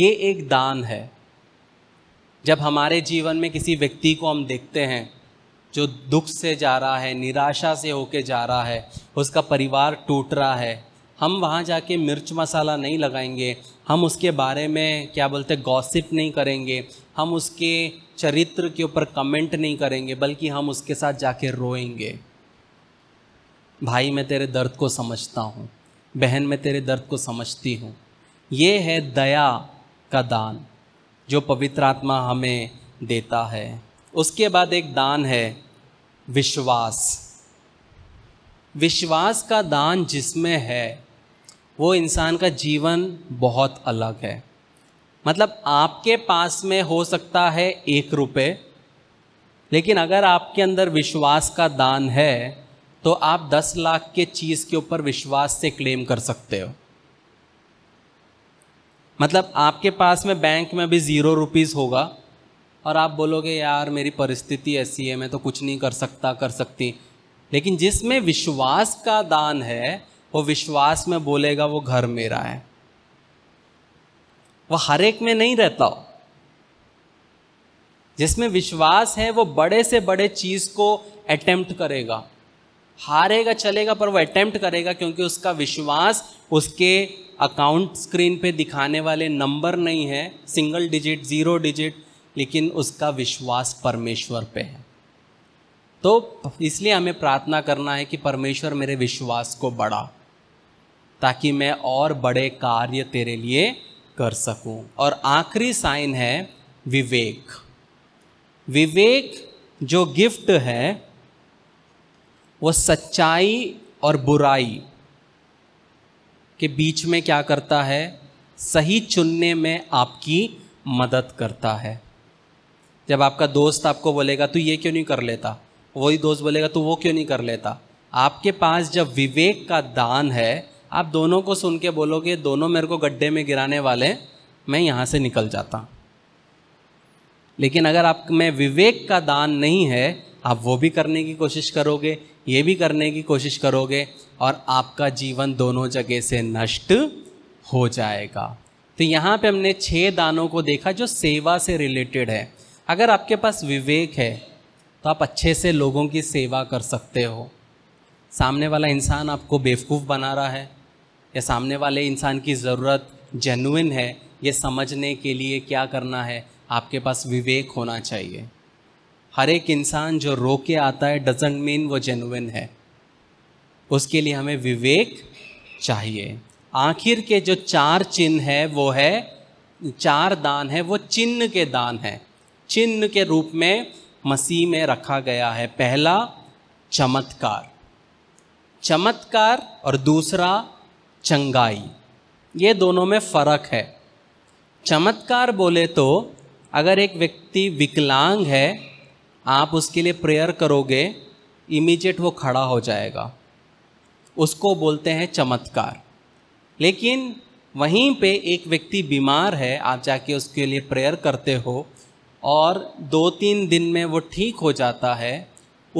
ये एक दान है जब हमारे जीवन में किसी व्यक्ति को हम देखते हैं जो दुख से जा रहा है निराशा से होके जा रहा है उसका परिवार टूट रहा है हम वहाँ जाके मिर्च मसाला नहीं लगाएंगे हम उसके बारे में क्या बोलते गॉसिप नहीं करेंगे हम उसके चरित्र के ऊपर कमेंट नहीं करेंगे बल्कि हम उसके साथ जाके रोएंगे भाई मैं तेरे दर्द को समझता हूँ बहन मैं तेरे दर्द को समझती हूँ ये है दया का दान जो पवित्र आत्मा हमें देता है उसके बाद एक दान है विश्वास विश्वास का दान जिसमें है वो इंसान का जीवन बहुत अलग है मतलब आपके पास में हो सकता है एक रुपये लेकिन अगर आपके अंदर विश्वास का दान है तो आप दस लाख के चीज़ के ऊपर विश्वास से क्लेम कर सकते हो मतलब आपके पास में बैंक में भी ज़ीरो रुपीज़ होगा और आप बोलोगे यार मेरी परिस्थिति ऐसी है मैं तो कुछ नहीं कर सकता कर सकती लेकिन जिसमें विश्वास का दान है वो विश्वास में बोलेगा वो घर मेरा है वह हर एक में नहीं रहता हो जिसमें विश्वास है वो बड़े से बड़े चीज को अटेम्प्ट करेगा हारेगा चलेगा पर वो अटेम्प्ट करेगा क्योंकि उसका विश्वास उसके अकाउंट स्क्रीन पे दिखाने वाले नंबर नहीं है सिंगल डिजिट ज़ीरो डिजिट लेकिन उसका विश्वास परमेश्वर पे है तो इसलिए हमें प्रार्थना करना है कि परमेश्वर मेरे विश्वास को बढ़ा ताकि मैं और बड़े कार्य तेरे लिए कर सकूं और आखिरी साइन है विवेक विवेक जो गिफ्ट है वो सच्चाई और बुराई के बीच में क्या करता है सही चुनने में आपकी मदद करता है जब आपका दोस्त आपको बोलेगा तू ये क्यों नहीं कर लेता वही दोस्त बोलेगा तू वो क्यों नहीं कर लेता आपके पास जब विवेक का दान है आप दोनों को सुन के बोलोगे दोनों मेरे को गड्ढे में गिराने वाले मैं यहाँ से निकल जाता लेकिन अगर आप में विवेक का दान नहीं है आप वो भी करने की कोशिश करोगे ये भी करने की कोशिश करोगे और आपका जीवन दोनों जगह से नष्ट हो जाएगा तो यहाँ पे हमने छः दानों को देखा जो सेवा से रिलेटेड है अगर आपके पास विवेक है तो आप अच्छे से लोगों की सेवा कर सकते हो सामने वाला इंसान आपको बेवकूफ़ बना रहा है या सामने वाले इंसान की ज़रूरत जेनुइन है ये समझने के लिए क्या करना है आपके पास विवेक होना चाहिए हर एक इंसान जो रो के आता है डजेंट मीन वो जेनुइन है उसके लिए हमें विवेक चाहिए आखिर के जो चार चिन्ह है वो है चार दान है वो चिन्ह के दान है चिन्ह के रूप में मसीह में रखा गया है पहला चमत्कार चमत्कार और दूसरा चंगाई ये दोनों में फ़र्क है चमत्कार बोले तो अगर एक व्यक्ति विकलांग है आप उसके लिए प्रेयर करोगे इमीजिएट वो खड़ा हो जाएगा उसको बोलते हैं चमत्कार लेकिन वहीं पे एक व्यक्ति बीमार है आप जाके उसके लिए प्रेयर करते हो और दो तीन दिन में वो ठीक हो जाता है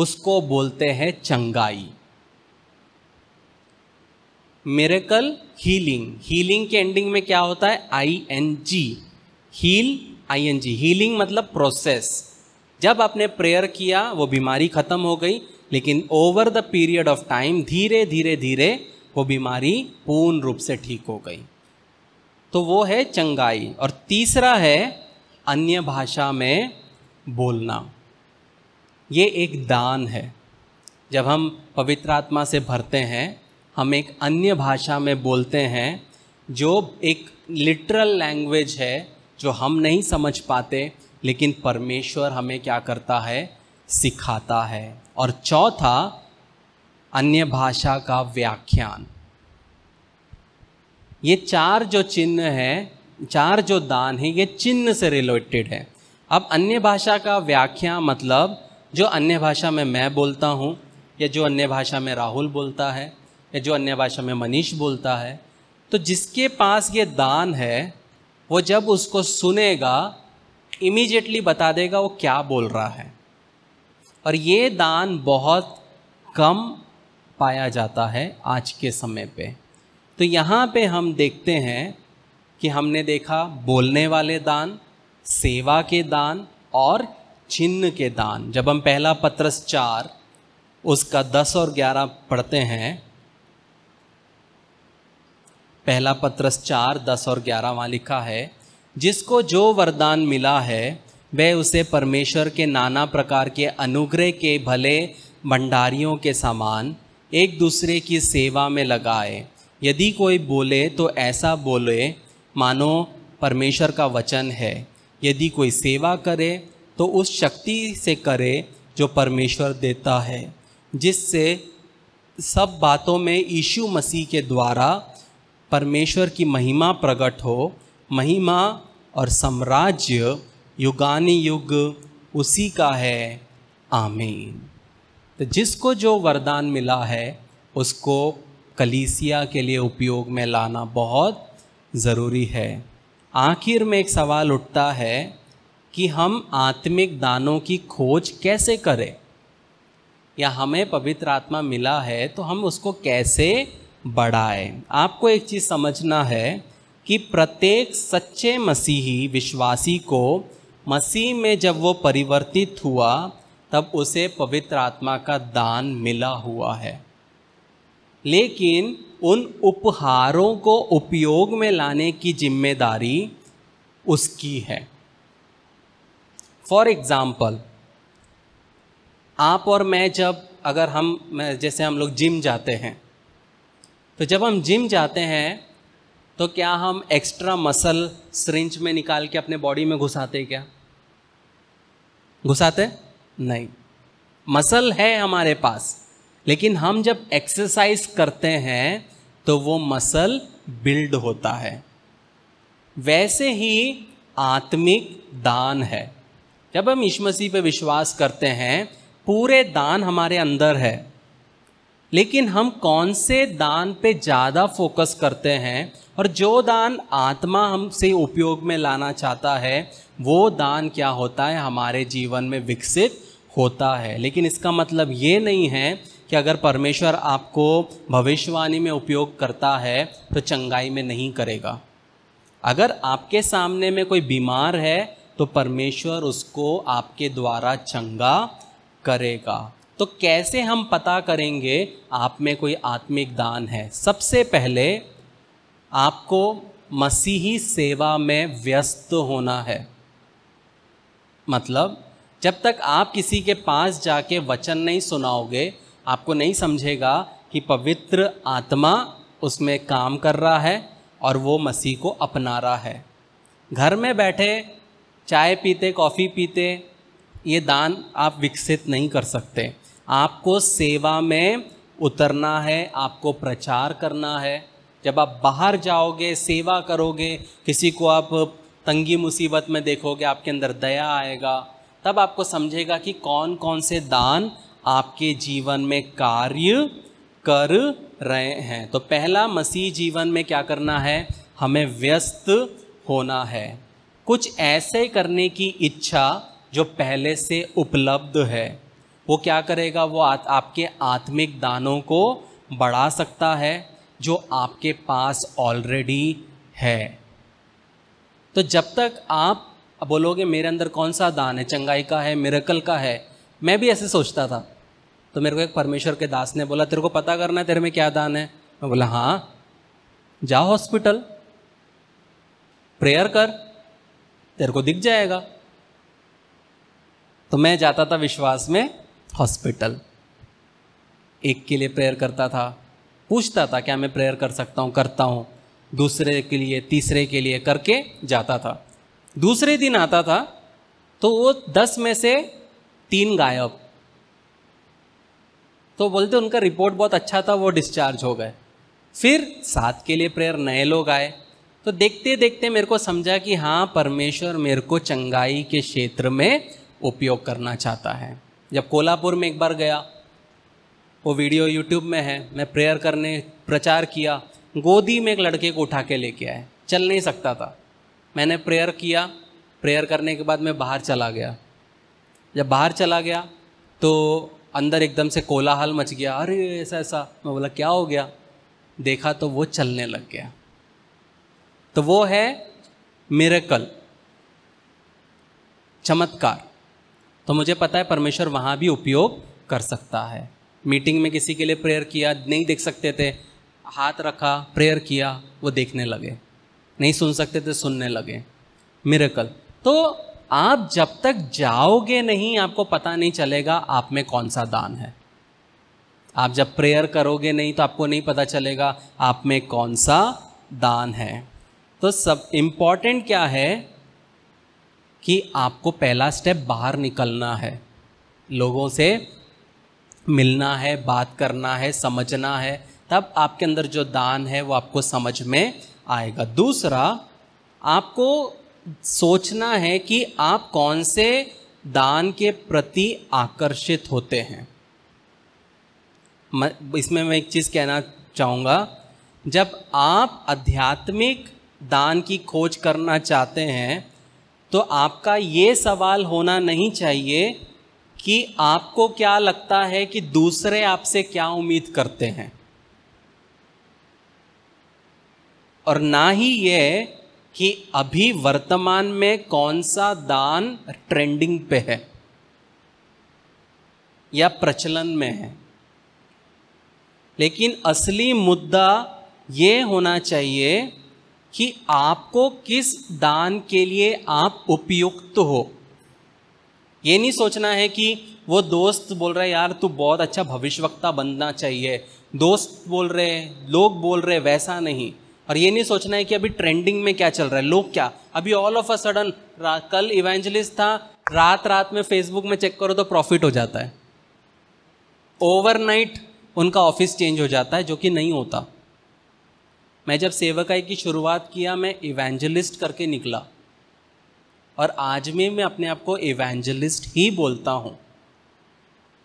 उसको बोलते हैं चंगाई मेरेकल हीलिंग हीलिंग के एंडिंग में क्या होता है I N G heal I N G healing मतलब प्रोसेस जब आपने प्रेयर किया वो बीमारी खत्म हो गई लेकिन over the period of time धीरे धीरे धीरे वो बीमारी पूर्ण रूप से ठीक हो गई तो वो है चंगाई और तीसरा है अन्य भाषा में बोलना ये एक दान है जब हम पवित्र आत्मा से भरते हैं हम एक अन्य भाषा में बोलते हैं जो एक लिटरल लैंग्वेज है जो हम नहीं समझ पाते लेकिन परमेश्वर हमें क्या करता है सिखाता है और चौथा अन्य भाषा का व्याख्यान ये चार जो चिन्ह हैं चार जो दान है ये चिन्ह से रिलेटेड है अब अन्य भाषा का व्याख्या मतलब जो अन्य भाषा में मैं बोलता हूँ या जो अन्य भाषा में राहुल बोलता है या जो अन्य भाषा में मनीष बोलता है तो जिसके पास ये दान है वो जब उसको सुनेगा इमीजिएटली बता देगा वो क्या बोल रहा है और ये दान बहुत कम पाया जाता है आज के समय पे तो यहाँ पे हम देखते हैं कि हमने देखा बोलने वाले दान सेवा के दान और चिन्ह के दान जब हम पहला पत्रस चार उसका दस और ग्यारह पढ़ते हैं पहला पत्रस चार दस और ग्यारह वहाँ लिखा है जिसको जो वरदान मिला है वह उसे परमेश्वर के नाना प्रकार के अनुग्रह के भले भंडारियों के समान एक दूसरे की सेवा में लगाए यदि कोई बोले तो ऐसा बोले मानो परमेश्वर का वचन है यदि कोई सेवा करे तो उस शक्ति से करे जो परमेश्वर देता है जिससे सब बातों में यीशु मसीह के द्वारा परमेश्वर की महिमा प्रकट हो महिमा और साम्राज्य युगानी युग उसी का है आमीन तो जिसको जो वरदान मिला है उसको कलीसिया के लिए उपयोग में लाना बहुत ज़रूरी है आखिर में एक सवाल उठता है कि हम आत्मिक दानों की खोज कैसे करें या हमें पवित्र आत्मा मिला है तो हम उसको कैसे बढ़ाएं आपको एक चीज़ समझना है कि प्रत्येक सच्चे मसीही विश्वासी को मसीह में जब वो परिवर्तित हुआ तब उसे पवित्र आत्मा का दान मिला हुआ है लेकिन उन उपहारों को उपयोग में लाने की जिम्मेदारी उसकी है फॉर एग्ज़ाम्पल आप और मैं जब अगर हम जैसे हम लोग जिम जाते हैं तो जब हम जिम जाते हैं तो क्या हम एक्स्ट्रा मसल सरिंज में निकाल के अपने बॉडी में घुसाते क्या घुसाते नहीं मसल है हमारे पास लेकिन हम जब एक्सरसाइज करते हैं तो वो मसल बिल्ड होता है वैसे ही आत्मिक दान है जब हम ईश मसीह पर विश्वास करते हैं पूरे दान हमारे अंदर है लेकिन हम कौन से दान पे ज़्यादा फोकस करते हैं और जो दान आत्मा हमसे उपयोग में लाना चाहता है वो दान क्या होता है हमारे जीवन में विकसित होता है लेकिन इसका मतलब ये नहीं है कि अगर परमेश्वर आपको भविष्यवाणी में उपयोग करता है तो चंगाई में नहीं करेगा अगर आपके सामने में कोई बीमार है तो परमेश्वर उसको आपके द्वारा चंगा करेगा तो कैसे हम पता करेंगे आप में कोई आत्मिक दान है सबसे पहले आपको मसीही सेवा में व्यस्त होना है मतलब जब तक आप किसी के पास जाके वचन नहीं सुनाओगे आपको नहीं समझेगा कि पवित्र आत्मा उसमें काम कर रहा है और वो मसीह को अपना रहा है घर में बैठे चाय पीते कॉफ़ी पीते ये दान आप विकसित नहीं कर सकते आपको सेवा में उतरना है आपको प्रचार करना है जब आप बाहर जाओगे सेवा करोगे किसी को आप तंगी मुसीबत में देखोगे आपके अंदर दया आएगा तब आपको समझेगा कि कौन कौन से दान आपके जीवन में कार्य कर रहे हैं तो पहला मसीह जीवन में क्या करना है हमें व्यस्त होना है कुछ ऐसे करने की इच्छा जो पहले से उपलब्ध है वो क्या करेगा वो आ, आपके आत्मिक दानों को बढ़ा सकता है जो आपके पास ऑलरेडी है तो जब तक आप बोलोगे मेरे अंदर कौन सा दान है चंगाई का है मिरकल का है मैं भी ऐसे सोचता था तो मेरे को एक परमेश्वर के दास ने बोला तेरे को पता करना है तेरे में क्या दान है मैं बोला हाँ जा हॉस्पिटल प्रेयर कर तेरे को दिख जाएगा तो मैं जाता था विश्वास में हॉस्पिटल एक के लिए प्रेयर करता था पूछता था क्या मैं प्रेयर कर सकता हूँ करता हूँ दूसरे के लिए तीसरे के लिए करके जाता था दूसरे दिन आता था तो वो दस में से तीन गायब तो बोलते उनका रिपोर्ट बहुत अच्छा था वो डिस्चार्ज हो गए फिर साथ के लिए प्रेयर नए लोग आए तो देखते देखते मेरे को समझा कि हाँ परमेश्वर मेरे को चंगाई के क्षेत्र में उपयोग करना चाहता है जब कोल्हापुर में एक बार गया वो वीडियो यूट्यूब में है मैं प्रेयर करने प्रचार किया गोदी में एक लड़के को उठा के लेके आए चल नहीं सकता था मैंने प्रेयर किया प्रेयर करने के बाद मैं बाहर चला गया जब बाहर चला गया तो अंदर एकदम से कोलाहल मच गया अरे ऐसा ऐसा मैं बोला क्या हो गया देखा तो वो चलने लग गया तो वो है मेरेकल चमत्कार तो मुझे पता है परमेश्वर वहाँ भी उपयोग कर सकता है मीटिंग में किसी के लिए प्रेयर किया नहीं देख सकते थे हाथ रखा प्रेयर किया वो देखने लगे नहीं सुन सकते थे सुनने लगे मेरेकल तो आप जब तक जाओगे नहीं आपको पता नहीं चलेगा आप में कौन सा दान है आप जब प्रेयर करोगे नहीं तो आपको नहीं पता चलेगा आप में कौन सा दान है तो सब इम्पॉर्टेंट क्या है कि आपको पहला स्टेप बाहर निकलना है लोगों से मिलना है बात करना है समझना है तब आपके अंदर जो दान है वो आपको समझ में आएगा दूसरा आपको सोचना है कि आप कौन से दान के प्रति आकर्षित होते हैं इसमें मैं एक चीज़ कहना चाहूँगा जब आप आध्यात्मिक दान की खोज करना चाहते हैं तो आपका ये सवाल होना नहीं चाहिए कि आपको क्या लगता है कि दूसरे आपसे क्या उम्मीद करते हैं और ना ही ये कि अभी वर्तमान में कौन सा दान ट्रेंडिंग पे है या प्रचलन में है लेकिन असली मुद्दा ये होना चाहिए कि आपको किस दान के लिए आप उपयुक्त हो ये नहीं सोचना है कि वो दोस्त बोल रहे यार तू बहुत अच्छा भविष्यवक्ता बनना चाहिए दोस्त बोल रहे लोग बोल रहे वैसा नहीं और ये नहीं सोचना है कि अभी ट्रेंडिंग में क्या चल रहा है लोग क्या अभी ऑल ऑफ अ सडन कल इवेंजलिस्ट था रात रात में फेसबुक में चेक करो तो प्रॉफिट हो जाता है ओवरनाइट उनका ऑफिस चेंज हो जाता है जो कि नहीं होता मैं जब सेवकाई की शुरुआत किया मैं इवेंजलिस्ट करके निकला और आज में मैं अपने आप को इवेंजलिस्ट ही बोलता हूँ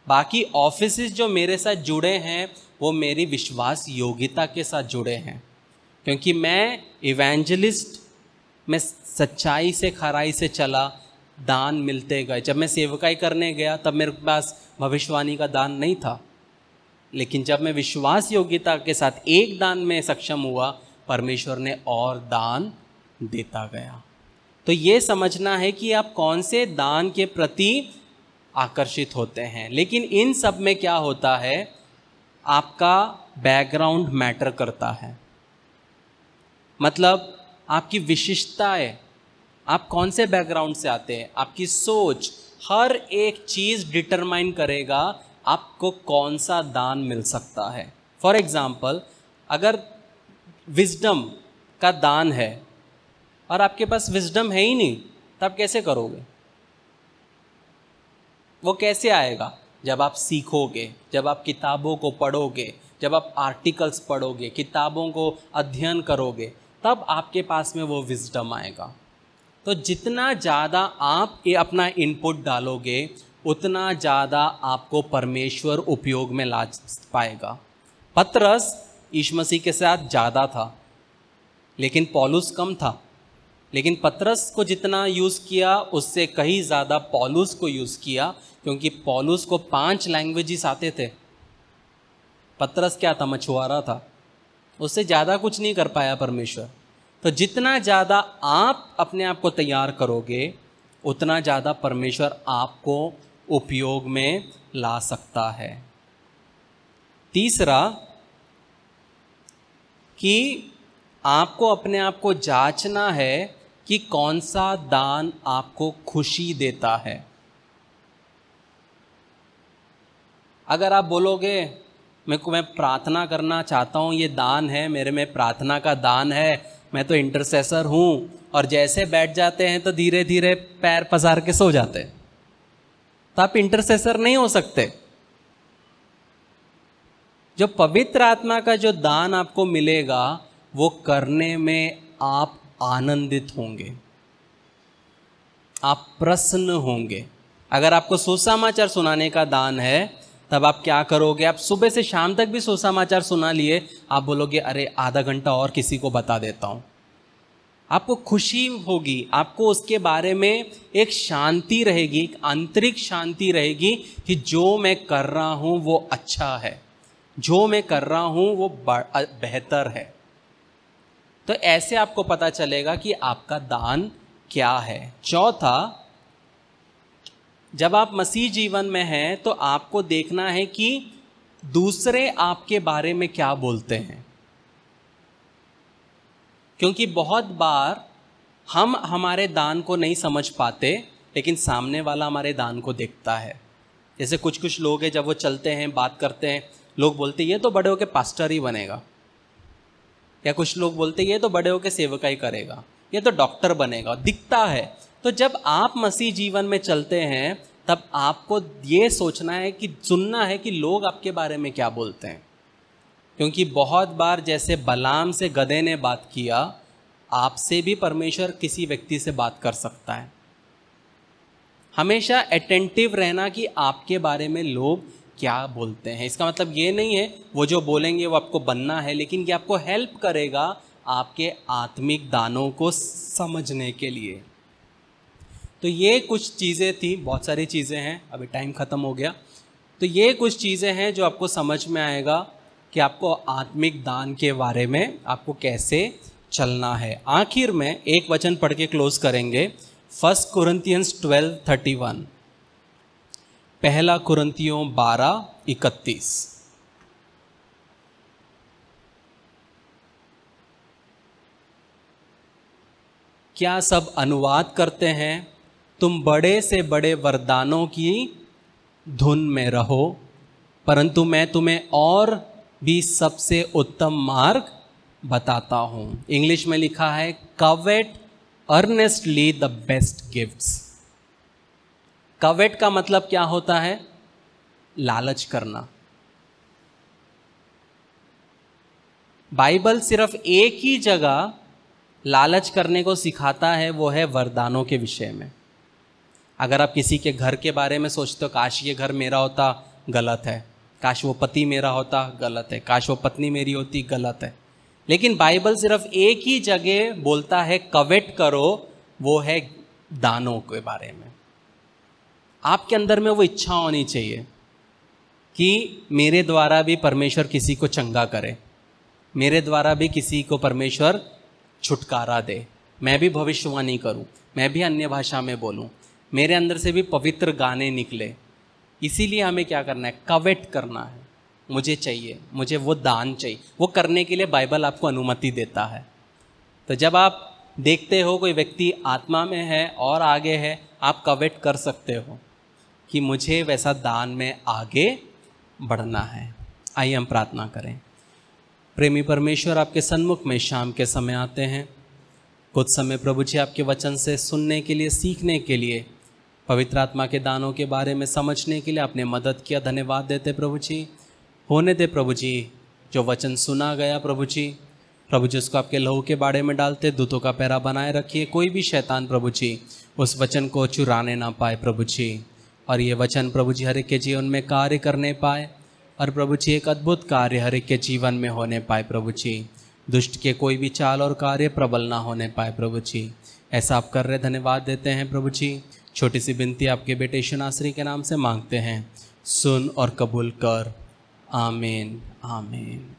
बाकी ऑफिस जो मेरे साथ जुड़े हैं वो मेरी विश्वास योग्यता के साथ जुड़े हैं क्योंकि मैं इवेंजलिस्ट मैं सच्चाई से खराई से चला दान मिलते गए जब मैं सेवकाई करने गया तब मेरे पास भविष्यवाणी का दान नहीं था लेकिन जब मैं विश्वास योग्यता के साथ एक दान में सक्षम हुआ परमेश्वर ने और दान देता गया तो ये समझना है कि आप कौन से दान के प्रति आकर्षित होते हैं लेकिन इन सब में क्या होता है आपका बैकग्राउंड मैटर करता है मतलब आपकी विशिष्टताएं आप कौन से बैकग्राउंड से आते हैं आपकी सोच हर एक चीज़ डिटरमाइन करेगा आपको कौन सा दान मिल सकता है फॉर एग्ज़ाम्पल अगर विजडम का दान है और आपके पास विजडम है ही नहीं तो आप कैसे करोगे वो कैसे आएगा जब आप सीखोगे जब आप किताबों को पढ़ोगे जब आप आर्टिकल्स पढ़ोगे किताबों को अध्ययन करोगे तब आपके पास में वो विजडम आएगा तो जितना ज़्यादा आप ये अपना इनपुट डालोगे उतना ज़्यादा आपको परमेश्वर उपयोग में ला पाएगा पत्रस ईश मसीह के साथ ज़्यादा था लेकिन पॉलुस कम था लेकिन पत्रस को जितना यूज़ किया उससे कहीं ज़्यादा पॉलुस को यूज़ किया क्योंकि पॉलुस को पांच लैंग्वेजेस आते थे पत्रस क्या था मछुआरा था उससे ज़्यादा कुछ नहीं कर पाया परमेश्वर तो जितना ज़्यादा आप अपने आप को तैयार करोगे उतना ज़्यादा परमेश्वर आपको उपयोग में ला सकता है तीसरा कि आपको अपने आप को जांचना है कि कौन सा दान आपको खुशी देता है अगर आप बोलोगे मेरे को मैं प्रार्थना करना चाहता हूँ ये दान है मेरे में प्रार्थना का दान है मैं तो इंटरसेसर हूँ और जैसे बैठ जाते हैं तो धीरे धीरे पैर पसार के सो जाते हैं तो आप इंटरसेसर नहीं हो सकते जो पवित्र आत्मा का जो दान आपको मिलेगा वो करने में आप आनंदित होंगे आप प्रसन्न होंगे अगर आपको सुसमाचार सुनाने का दान है तब आप क्या करोगे आप सुबह से शाम तक भी सुसमाचार सुना लिए आप बोलोगे अरे आधा घंटा और किसी को बता देता हूँ आपको खुशी होगी आपको उसके बारे में एक शांति रहेगी एक आंतरिक शांति रहेगी कि जो मैं कर रहा हूँ वो अच्छा है जो मैं कर रहा हूँ वो बेहतर है तो ऐसे आपको पता चलेगा कि आपका दान क्या है चौथा जब आप मसीह जीवन में हैं तो आपको देखना है कि दूसरे आपके बारे में क्या बोलते हैं क्योंकि बहुत बार हम हमारे दान को नहीं समझ पाते लेकिन सामने वाला हमारे दान को देखता है जैसे कुछ कुछ लोग हैं जब वो चलते हैं बात करते हैं लोग बोलते ये तो बड़े होके पास्टर ही बनेगा या कुछ लोग बोलते ये तो बड़े होके सेवका ही करेगा ये तो डॉक्टर बनेगा दिखता है तो जब आप मसीह जीवन में चलते हैं तब आपको ये सोचना है कि सुनना है कि लोग आपके बारे में क्या बोलते हैं क्योंकि बहुत बार जैसे बलाम से गधे ने बात किया आपसे भी परमेश्वर किसी व्यक्ति से बात कर सकता है हमेशा अटेंटिव रहना कि आपके बारे में लोग क्या बोलते हैं इसका मतलब ये नहीं है वो जो बोलेंगे वो आपको बनना है लेकिन ये आपको हेल्प करेगा आपके आत्मिक दानों को समझने के लिए तो ये कुछ चीज़ें थी बहुत सारी चीज़ें हैं अभी टाइम ख़त्म हो गया तो ये कुछ चीज़ें हैं जो आपको समझ में आएगा कि आपको आत्मिक दान के बारे में आपको कैसे चलना है आखिर में एक वचन पढ़ के क्लोज करेंगे first Corinthians twelve thirty one पहला कुरंतियों बारह इकतीस क्या सब अनुवाद करते हैं तुम बड़े से बड़े वरदानों की धुन में रहो परंतु मैं तुम्हें और भी सबसे उत्तम मार्ग बताता हूँ इंग्लिश में लिखा है covet earnestly the best gifts covet का मतलब क्या होता है लालच करना बाइबल सिर्फ एक ही जगह लालच करने को सिखाता है वो है वरदानों के विषय में अगर आप किसी के घर के बारे में सोचते हो काश ये घर मेरा होता गलत है काश वो पति मेरा होता गलत है काश वो पत्नी मेरी होती गलत है लेकिन बाइबल सिर्फ एक ही जगह बोलता है कवेट करो वो है दानों के बारे में आपके अंदर में वो इच्छा होनी चाहिए कि मेरे द्वारा भी परमेश्वर किसी को चंगा करे मेरे द्वारा भी किसी को परमेश्वर छुटकारा दे मैं भी भविष्यवाणी करूं मैं भी अन्य भाषा में बोलूं मेरे अंदर से भी पवित्र गाने निकले इसीलिए हमें क्या करना है कवेट करना है मुझे चाहिए मुझे वो दान चाहिए वो करने के लिए बाइबल आपको अनुमति देता है तो जब आप देखते हो कोई व्यक्ति आत्मा में है और आगे है आप कवेट कर सकते हो कि मुझे वैसा दान में आगे बढ़ना है आइए हम प्रार्थना करें प्रेमी परमेश्वर आपके सन्मुख में शाम के समय आते हैं कुछ समय प्रभु जी आपके वचन से सुनने के लिए सीखने के लिए पवित्र आत्मा के दानों के बारे में समझने के लिए आपने मदद किया धन्यवाद देते प्रभु जी होने दे प्रभु जी जो वचन सुना गया प्रभु जी प्रभु जी उसको आपके लहू के बाड़े में डालते दूतों का पैरा बनाए रखिए कोई भी शैतान प्रभु जी उस वचन को चुराने ना पाए प्रभु जी और ये वचन प्रभु जी हर एक के जीवन में कार्य करने पाए और प्रभु जी एक अद्भुत कार्य हर एक के जीवन में होने पाए प्रभु जी दुष्ट के कोई भी चाल और कार्य प्रबल ना होने पाए प्रभु जी ऐसा आप कर रहे धन्यवाद देते हैं प्रभु जी छोटी सी विनती आपके बेटे शनासरी के नाम से मांगते हैं सुन और कबूल कर आमीन आमीन